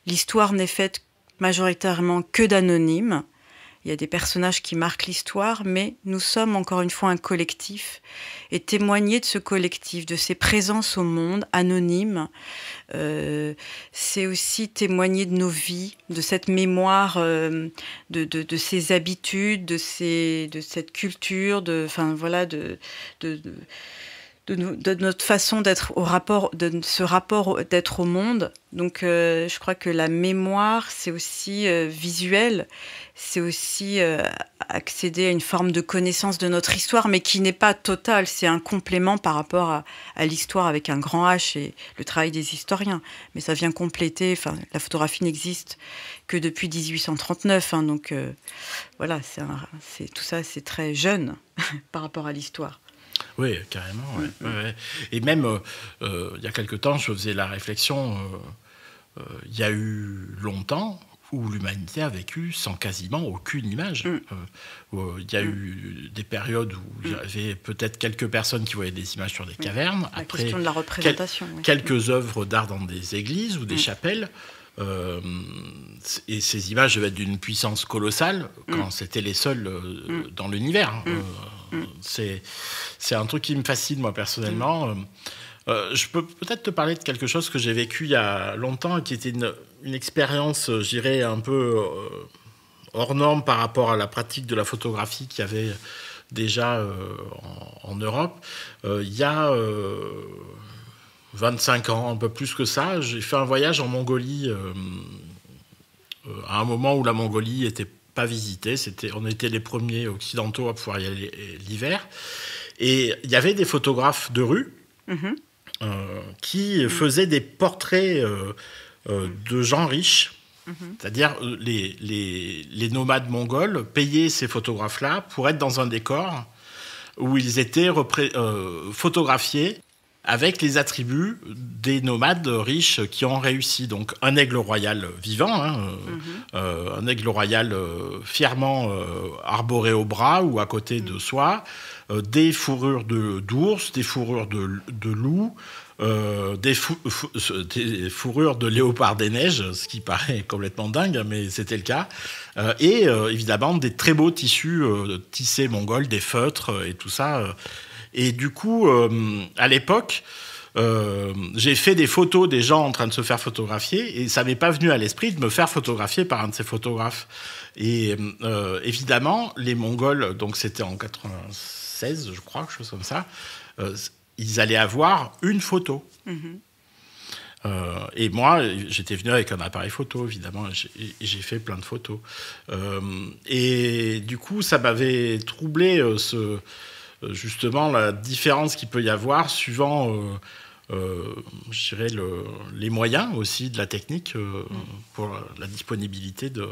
l'histoire n'est faite majoritairement que d'anonymes il y a des personnages qui marquent l'histoire, mais nous sommes encore une fois un collectif. Et témoigner de ce collectif, de ses présences au monde, anonymes, euh, c'est aussi témoigner de nos vies, de cette mémoire, euh, de, de, ces habitudes, de, ces, de cette culture, de, enfin, voilà, de, de de, notre façon d'être au rapport, de ce rapport d'être au monde. Donc, euh, je crois que la mémoire, c'est aussi euh, visuel, c'est aussi euh, accéder à une forme de connaissance de notre histoire, mais qui n'est pas totale. C'est un complément par rapport à, l'histoire avec un grand H et le travail des historiens. Mais ça vient compléter. Enfin, la photographie n'existe que depuis 1839. Hein. donc, voilà, c'est tout ça, c'est très jeune par rapport à l'histoire. Oui, carrément. Mm-hmm. Et même, euh, euh, il y a quelque temps, je faisais la réflexion, euh, il y a eu longtemps où l'humanité a vécu sans quasiment aucune image. Mm. il y a mm. eu des périodes où il mm. y avait peut-être quelques personnes qui voyaient des images sur des cavernes. La Après, question de la représentation. Quelques œuvres d'art dans des églises ou des chapelles. et ces images devaient être d'une puissance colossale quand c'était les seules dans l'univers. C'est, c'est un truc qui me fascine, moi, personnellement. Mm. Euh, euh, je peux peut-être te parler de quelque chose que j'ai vécu il y a longtemps, qui était une, une expérience, euh, j'irais, un peu hors norme par rapport à la pratique de la photographie qu'il y avait déjà en, Europe. il y a 25 ans, un peu plus que ça, j'ai fait un voyage en Mongolie à un moment où la Mongolie était pas visité. C'était, on était les premiers occidentaux à pouvoir y aller l'hiver. Et il y avait des photographes de rue mhm. euh, qui faisaient des portraits euh, euh, de gens riches. Mhm. C'est-à-dire les, les, les, nomades mongols payaient ces photographes-là pour être dans un décor où ils étaient photographiés avec les attributs des nomades riches qui ont réussi. Donc un aigle royal vivant, hein, euh, mhm. euh, un aigle royal euh, fièrement arboré au bras ou à côté de mhm. soi, des fourrures d'ours, des fourrures de, de loup, des, fourrures de léopard des neiges, ce qui paraît complètement dingue, hein, mais c'était le cas. et évidemment, des très beaux tissus tissés mongols, des feutres et tout ça, et du coup, euh, à l'époque, euh, j'ai fait des photos des gens en train de se faire photographier et ça m'est pas venu à l'esprit de me faire photographier par un de ces photographes. Et euh, évidemment, les Mongols, donc c'était en 96, je crois, quelque chose comme ça, ils allaient avoir une photo. Mm-hmm. et moi, j'étais venu avec un appareil photo, évidemment, j'ai fait plein de photos. et du coup, ça m'avait troublé ce, euh, justement la différence qu'il peut y avoir suivant, euh, euh, je dirais, les moyens aussi de la technique mm. pour la disponibilité de...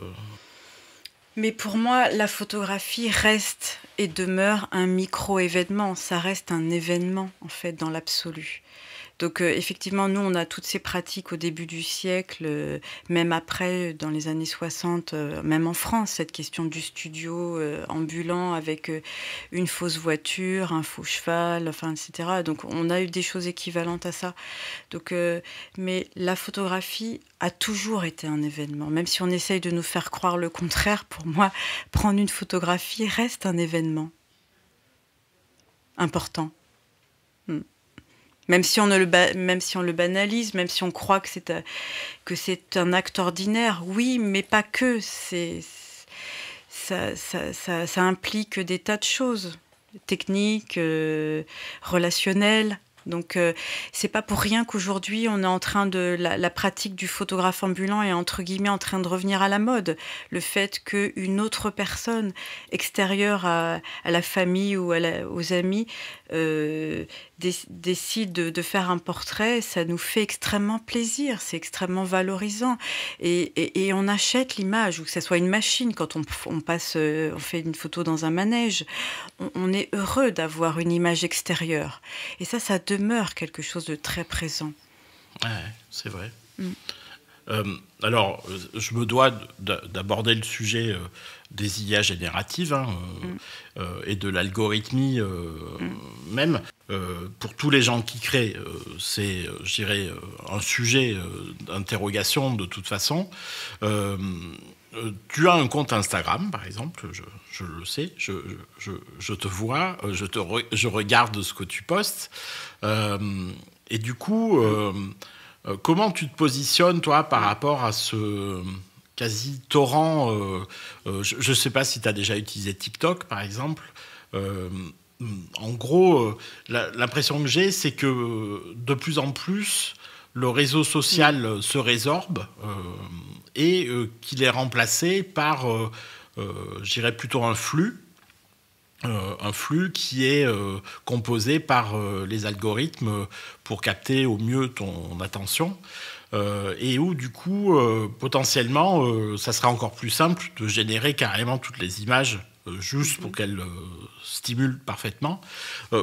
Mais pour moi, la photographie reste et demeure un micro-événement. Ça reste un événement, en fait, dans l'absolu. Donc euh, effectivement, nous, on a toutes ces pratiques au début du siècle, euh, même après, euh, dans les années 60, même en France, cette question du studio ambulant avec une fausse voiture, un faux cheval, enfin, etc. Donc on a eu des choses équivalentes à ça. Donc, mais la photographie a toujours été un événement, même si on essaye de nous faire croire le contraire. Pour moi, prendre une photographie reste un événement important. Même si, on ne le même si on le banalise, même si on croit que c'est, euh, que c'est un acte ordinaire, oui, mais pas que. C'est, ça, implique des tas de choses techniques, euh, relationnelles. Donc, ce euh, c'est pas pour rien qu'aujourd'hui, on est en train de. La, pratique du photographe ambulant est entre guillemets en train de revenir à la mode. Le fait qu'une autre personne extérieure à, la famille ou aux amis euh, décide de, faire un portrait, ça nous fait extrêmement plaisir, c'est extrêmement valorisant. Et, on achète l'image, ou que ce soit une machine, quand on, passe, euh, on fait une photo dans un manège, on, est heureux d'avoir une image extérieure. Et ça, ça demeure quelque chose de très présent. Ouais, c'est vrai. Mm. Euh, alors, je me dois d'aborder le sujet euh, des IA génératives hein, euh, mm. et de l'algorithmie mm. même. pour tous les gens qui créent, c'est, je dirais, un sujet d'interrogation de toute façon. tu as un compte Instagram, par exemple, je, le sais, je, te vois, je, te je regarde ce que tu postes. et du coup, euh, comment tu te positionnes, toi, par rapport à ce quasi torrent euh, euh, Je ne sais pas si tu as déjà utilisé TikTok, par exemple. en gros, l'impression que j'ai, c'est que de plus en plus, le réseau social mm. se résorbe et qu'il est remplacé par, j'irais plutôt un flux euh, un flux qui est euh, composé par euh, les algorithmes pour capter au mieux ton attention. et où du coup, potentiellement, ça sera encore plus simple de générer carrément toutes les images juste pour mhm. qu'elles stimulent parfaitement.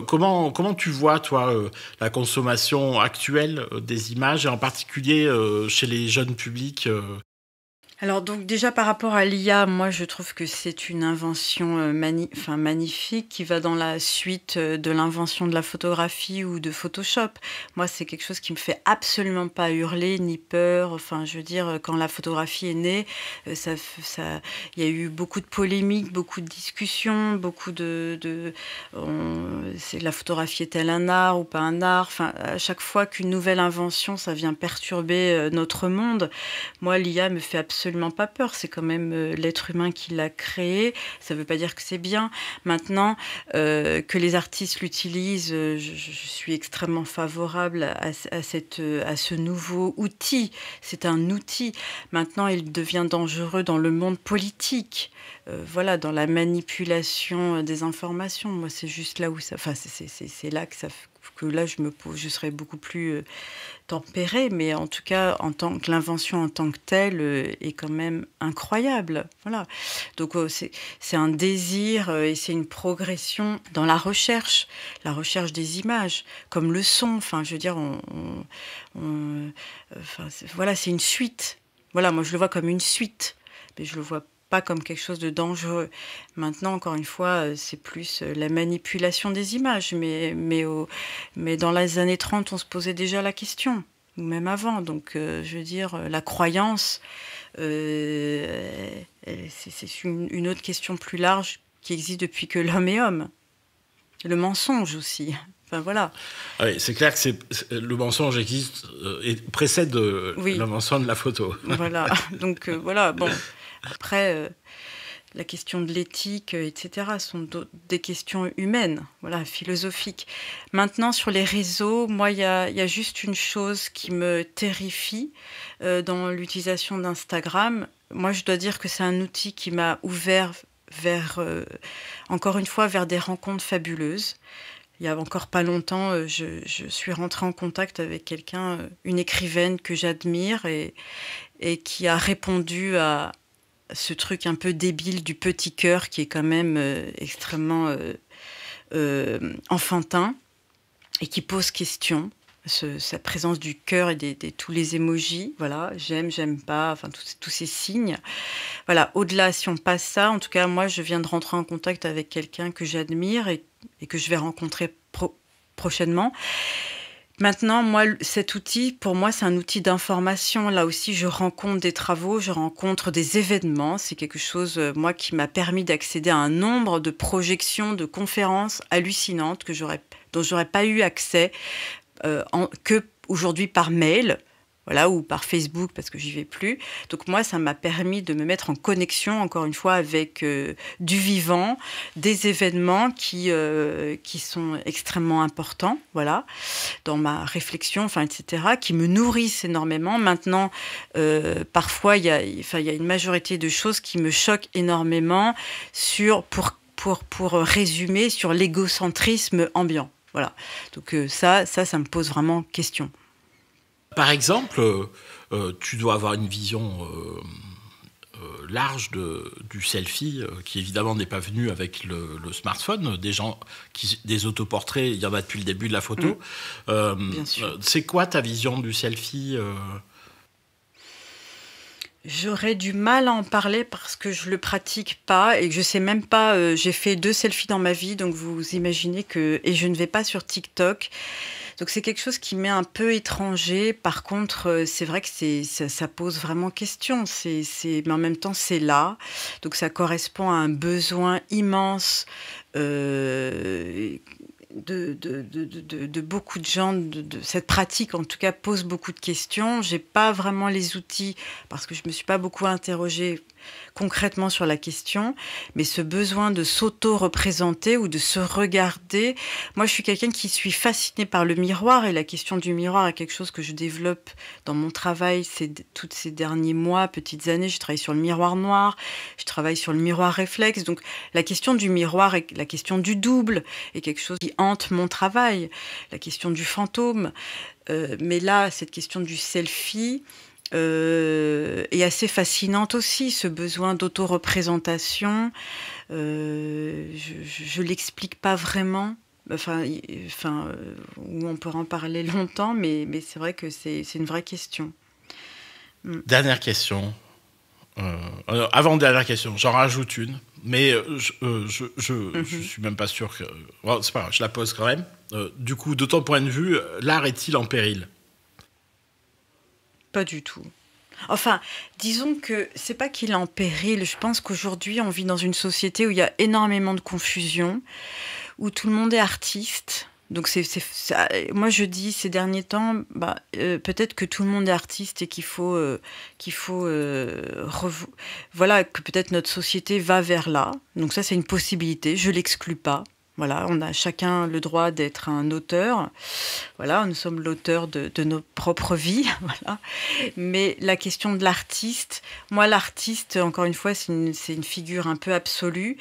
comment, comment tu vois, toi, la consommation actuelle des images, et en particulier chez les jeunes publics alors donc déjà par rapport à l'IA, moi je trouve que c'est une invention euh, magnifique qui va dans la suite euh, de l'invention de la photographie ou de Photoshop. Moi c'est quelque chose qui me fait absolument pas hurler ni peur. Enfin je veux dire euh, quand la photographie est née, ça, ça, il y a eu beaucoup de polémiques, beaucoup de discussions, beaucoup de, de la photographie est-elle un art ou pas un art Enfin à chaque fois qu'une nouvelle invention, ça vient perturber notre monde. Moi l'IA me fait absolument pas peur. C'est quand même euh, l'être humain qui l'a créé. Ça veut pas dire que c'est bien. Maintenant, euh, que les artistes l'utilisent, euh, je, suis extrêmement favorable à, cette, à ce nouveau outil. C'est un outil. Maintenant, il devient dangereux dans le monde politique. voilà, dans la manipulation des informations. Moi, c'est juste là où ça. Enfin, c'est là que ça, que là, je, me, je serais beaucoup plus euh, tempérée, mais en tout cas, en tant que l'invention en tant que telle euh, est quand même incroyable. Voilà. Donc, euh, c'est un désir et c'est une progression dans la recherche, la recherche des images, comme le son. Enfin, je veux dire, on, voilà, c'est une suite. Voilà, moi, je le vois comme une suite, mais je le vois pas pas comme quelque chose de dangereux. Maintenant, encore une fois, euh, c'est plus euh, la manipulation des images, mais, mais, mais dans les années 30, on se posait déjà la question, ou même avant. Donc, euh, je veux dire, la croyance, c'est une, autre question plus large qui existe depuis que l'homme est homme. Le mensonge aussi. Enfin, voilà. Ah oui, c'est clair que c'est le mensonge existe et précède le mensonge de la photo. Voilà. Donc voilà. Bon, après, euh, la question de l'éthique, euh, etc., sont des questions humaines, voilà, philosophiques. Maintenant, sur les réseaux, moi, il y, y a, juste une chose qui me terrifie euh, dans l'utilisation d'Instagram. Moi, je dois dire que c'est un outil qui m'a ouvert vers, encore une fois, vers des rencontres fabuleuses. Il y a encore pas longtemps, je, suis rentrée en contact avec quelqu'un, une écrivaine que j'admire et, et qui a répondu à, ce truc un peu débile du petit cœur qui est quand même euh, extrêmement euh, euh, enfantin et qui pose question. sa présence du cœur et des, tous les émojis, voilà, j'aime, j'aime pas, enfin tous, tous ces signes. Voilà, au-delà, si on passe ça, en tout cas, moi, je viens de rentrer en contact avec quelqu'un que j'admire et, que je vais rencontrer prochainement. Maintenant, moi, cet outil, pour moi, c'est un outil d'information. Là aussi, je rencontre des travaux, je rencontre des événements. C'est quelque chose, euh, moi, qui m'a permis d'accéder à un nombre de projections, de conférences hallucinantes que j'aurais, dont j'aurais pas eu accès euh, aujourd'hui par mail ou par Facebook parce que j'y vais plus. Donc moi, ça m'a permis de me mettre en connexion, encore une fois, avec euh, du vivant, des événements qui, euh, qui sont extrêmement importants, voilà, dans ma réflexion, enfin, etc., qui me nourrissent énormément. Maintenant, euh, parfois, il y, a, y a une majorité de choses qui me choquent énormément sur, pour, pour, pour résumer, sur l'égocentrisme ambiant. Voilà. Donc ça, ça, ça me pose vraiment question. Par exemple, euh, euh, tu dois avoir une vision euh, large de, du selfie, qui évidemment n'est pas venu avec le, smartphone. Des gens, qui, des autoportraits, il y en a depuis le début de la photo. Mm. sûr. C'est quoi ta vision du selfie J'aurais du mal à en parler parce que je le pratique pas et que je sais même pas. j'ai fait deux selfies dans ma vie, donc vous imaginez que et je ne vais pas sur TikTok. Donc c'est quelque chose qui m'est un peu étranger. Par contre, euh, c'est vrai que ça, ça, pose vraiment question. C'est, mais en même temps, c'est là. Donc ça correspond à un besoin immense. Euh, de, beaucoup de gens, de, cette pratique en tout cas pose beaucoup de questions. J'ai pas vraiment les outils parce que je me suis pas beaucoup interrogée concrètement sur la question, mais ce besoin de s'auto-représenter ou de se regarder. Moi, je suis quelqu'un qui suis fasciné par le miroir et la question du miroir est quelque chose que je développe dans mon travail ces, toutes ces derniers mois, petites années. Je travaille sur le miroir noir, je travaille sur le miroir réflexe. Donc, la question du miroir et la question du double est quelque chose qui hante mon travail, la question du fantôme. Euh, mais là, cette question du selfie, euh, et assez fascinante aussi, ce besoin dauto Euh, je ne l'explique pas vraiment, enfin, enfin euh, où on peut en parler longtemps, mais, mais c'est vrai que c'est une vraie question. Mm. Dernière question. Euh, avant dernière question, j'en rajoute une, mais je, mhm. je, suis même pas sûr que. c'est pas grave, je la pose quand même. du coup, de ton point de vue, l'art est-il en péril pas du tout. Enfin, disons que c'est pas qu'il est en péril. Je pense qu'aujourd'hui, on vit dans une société où il y a énormément de confusion, où tout le monde est artiste. Donc, c'est, moi, je dis ces derniers temps, bah, euh, peut-être que tout le monde est artiste et qu'il faut, euh, qu'il faut euh, voilà, que peut-être notre société va vers là. Donc, ça, c'est une possibilité. Je l'exclus pas on a chacun le droit d'être un auteur. Voilà, nous sommes l'auteur de, nos propres vies. Voilà. Mais la question de l'artiste, moi, l'artiste, encore une fois, c'est une, figure un peu absolue.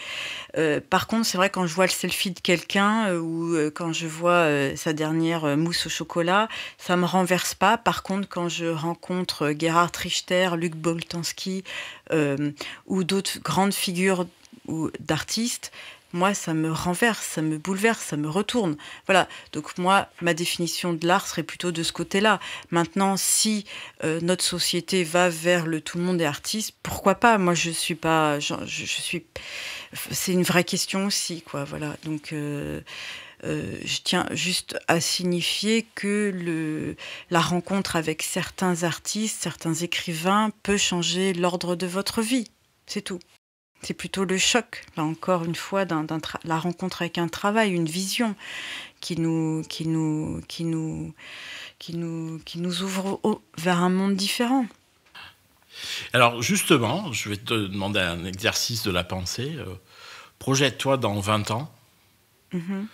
Euh, par contre, c'est vrai, quand je vois le selfie de quelqu'un euh, ou euh, quand je vois sa dernière mousse au chocolat, ça me renverse pas. Par contre, quand je rencontre Gerhard Trichter, Luc Boltanski ou d'autres grandes figures d'artistes, moi, ça me renverse, ça me bouleverse, ça me retourne. Voilà. Donc moi, ma définition de l'art serait plutôt de ce côté-là. Maintenant, si euh, notre société va vers le tout le monde est artiste, pourquoi pas Moi, je suis pas, je, suis. C'est une vraie question aussi, quoi. Voilà. Donc. Euh, euh, je tiens juste à signifier que la rencontre avec certains artistes, certains écrivains peut changer l'ordre de votre vie. C'est tout. C'est plutôt le choc, là encore une fois, d'un, la rencontre avec un travail, une vision qui nous, qui nous, qui nous, qui nous, qui nous ouvre vers un monde différent. Alors justement, je vais te demander un exercice de la pensée. Euh, projette-toi dans 20 ans. Mm-hmm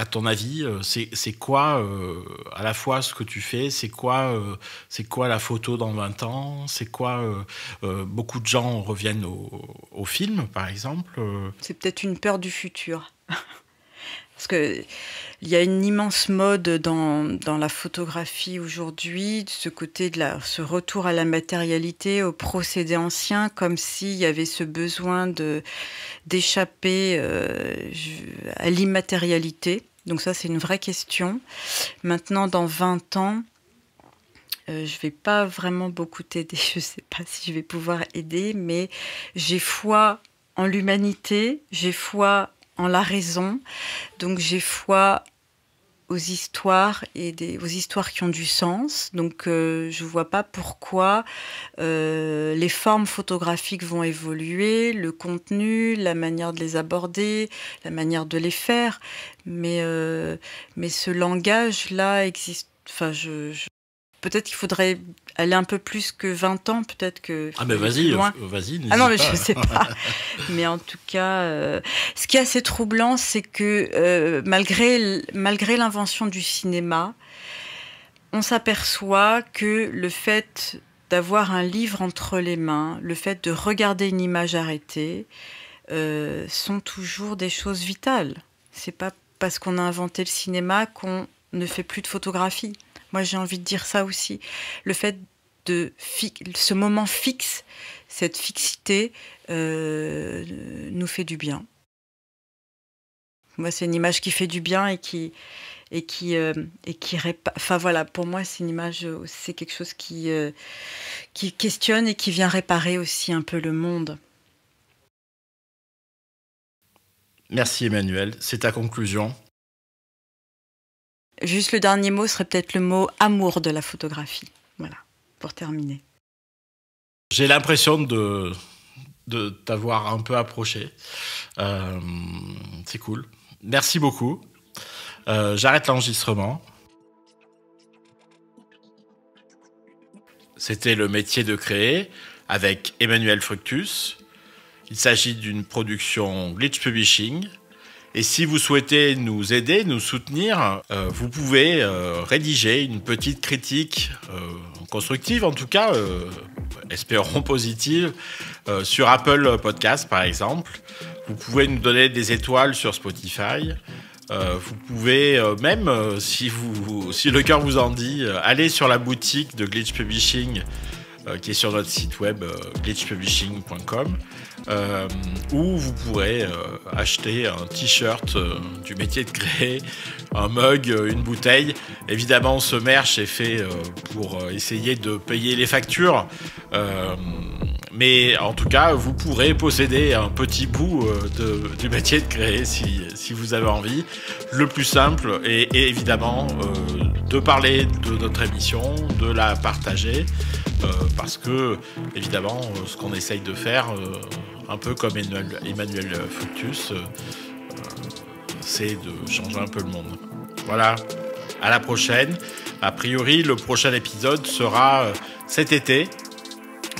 à ton avis, euh, c'est quoi euh, à la fois ce que tu fais C'est quoi, euh, c'est quoi la photo dans 20 ans C'est quoi Beaucoup de gens reviennent au, film, par exemple. C'est peut-être une peur du futur. Parce qu'il y a une immense mode dans, dans la photographie aujourd'hui, de ce côté de la, ce retour à la matérialité, au procédé ancien, comme s'il y avait ce besoin d'échapper à l'immatérialité. Donc ça, c'est une vraie question. Maintenant, dans 20 ans, euh, je ne vais pas vraiment beaucoup t'aider. Je ne sais pas si je vais pouvoir aider, mais j'ai foi en l'humanité, j'ai foi en la raison, donc j'ai foi aux histoires et des, histoires qui ont du sens. Donc euh, je ne vois pas pourquoi euh, les formes photographiques vont évoluer, le contenu, la manière de les aborder, la manière de les faire. Mais, euh, mais ce langage-là existe. Enfin, je, peut-être qu'il faudrait aller un peu plus que 20 ans, peut-être que... Ah mais vas-y, euh, vas-y. Ah non, mais je ne sais pas. mais en tout cas, euh, ce qui est assez troublant, c'est que euh, malgré, malgré l'invention du cinéma, on s'aperçoit que le fait d'avoir un livre entre les mains, le fait de regarder une image arrêtée, sont toujours des choses vitales. C'est pas parce qu'on a inventé le cinéma qu'on ne fait plus de photographie. Moi, j'ai envie de dire ça aussi. Le fait de ce moment fixe, cette fixité, euh, nous fait du bien. Moi, c'est une image qui fait du bien et qui et qui euh, et qui Enfin voilà, pour moi, c'est une image, euh, c'est quelque chose qui qui questionne et qui vient réparer aussi un peu le monde. Merci Emmanuel, c'est ta conclusion. Juste le dernier mot serait peut-être le mot amour de la photographie. Voilà, pour terminer. J'ai l'impression de, t'avoir un peu approché. Euh, c'est cool. Merci beaucoup. Euh, j'arrête l'enregistrement. C'était le métier de créer avec Emmanuel Fructus. Il s'agit d'une production Glitch Publishing. Et si vous souhaitez nous aider, nous soutenir, euh, vous pouvez euh, rédiger une petite critique euh, constructive, en tout cas, espérons positive, sur Apple Podcast par exemple. Vous pouvez nous donner des étoiles sur Spotify. vous pouvez même, si, si le cœur vous en dit, aller sur la boutique de Glitch Publishing qui est sur notre site web glitchpublishing.com euh, où vous pourrez euh, acheter un t-shirt euh, du métier de créer, un mug, euh, une bouteille. Évidemment, ce merch est fait pour essayer de payer les factures mais en tout cas, vous pourrez posséder un petit bout euh, du métier de créer si, vous avez envie. Le plus simple est, évidemment euh, de parler de notre émission, de la partager, euh, parce que évidemment, ce qu'on essaye de faire, un peu comme Emmanuel, Emmanuel c'est de changer un peu le monde. Voilà, à la prochaine. A priori, le prochain épisode sera cet été,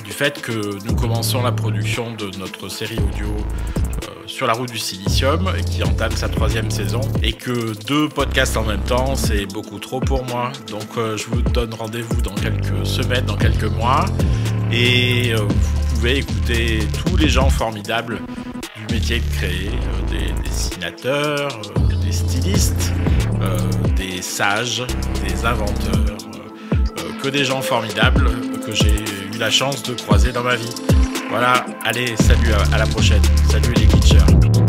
du fait que nous commençons la production de notre série audio euh, sur la route du silicium qui entame sa troisième saison et que deux podcasts en même temps c'est beaucoup trop pour moi donc euh, je vous donne rendez-vous dans quelques semaines dans quelques mois et euh, vous pouvez écouter tous les gens formidables du métier de créer des dessinateurs des stylistes des sages des inventeurs que des gens formidables j'ai eu la chance de croiser dans ma vie. Voilà, allez, salut, à, à la prochaine. Salut les glitchers.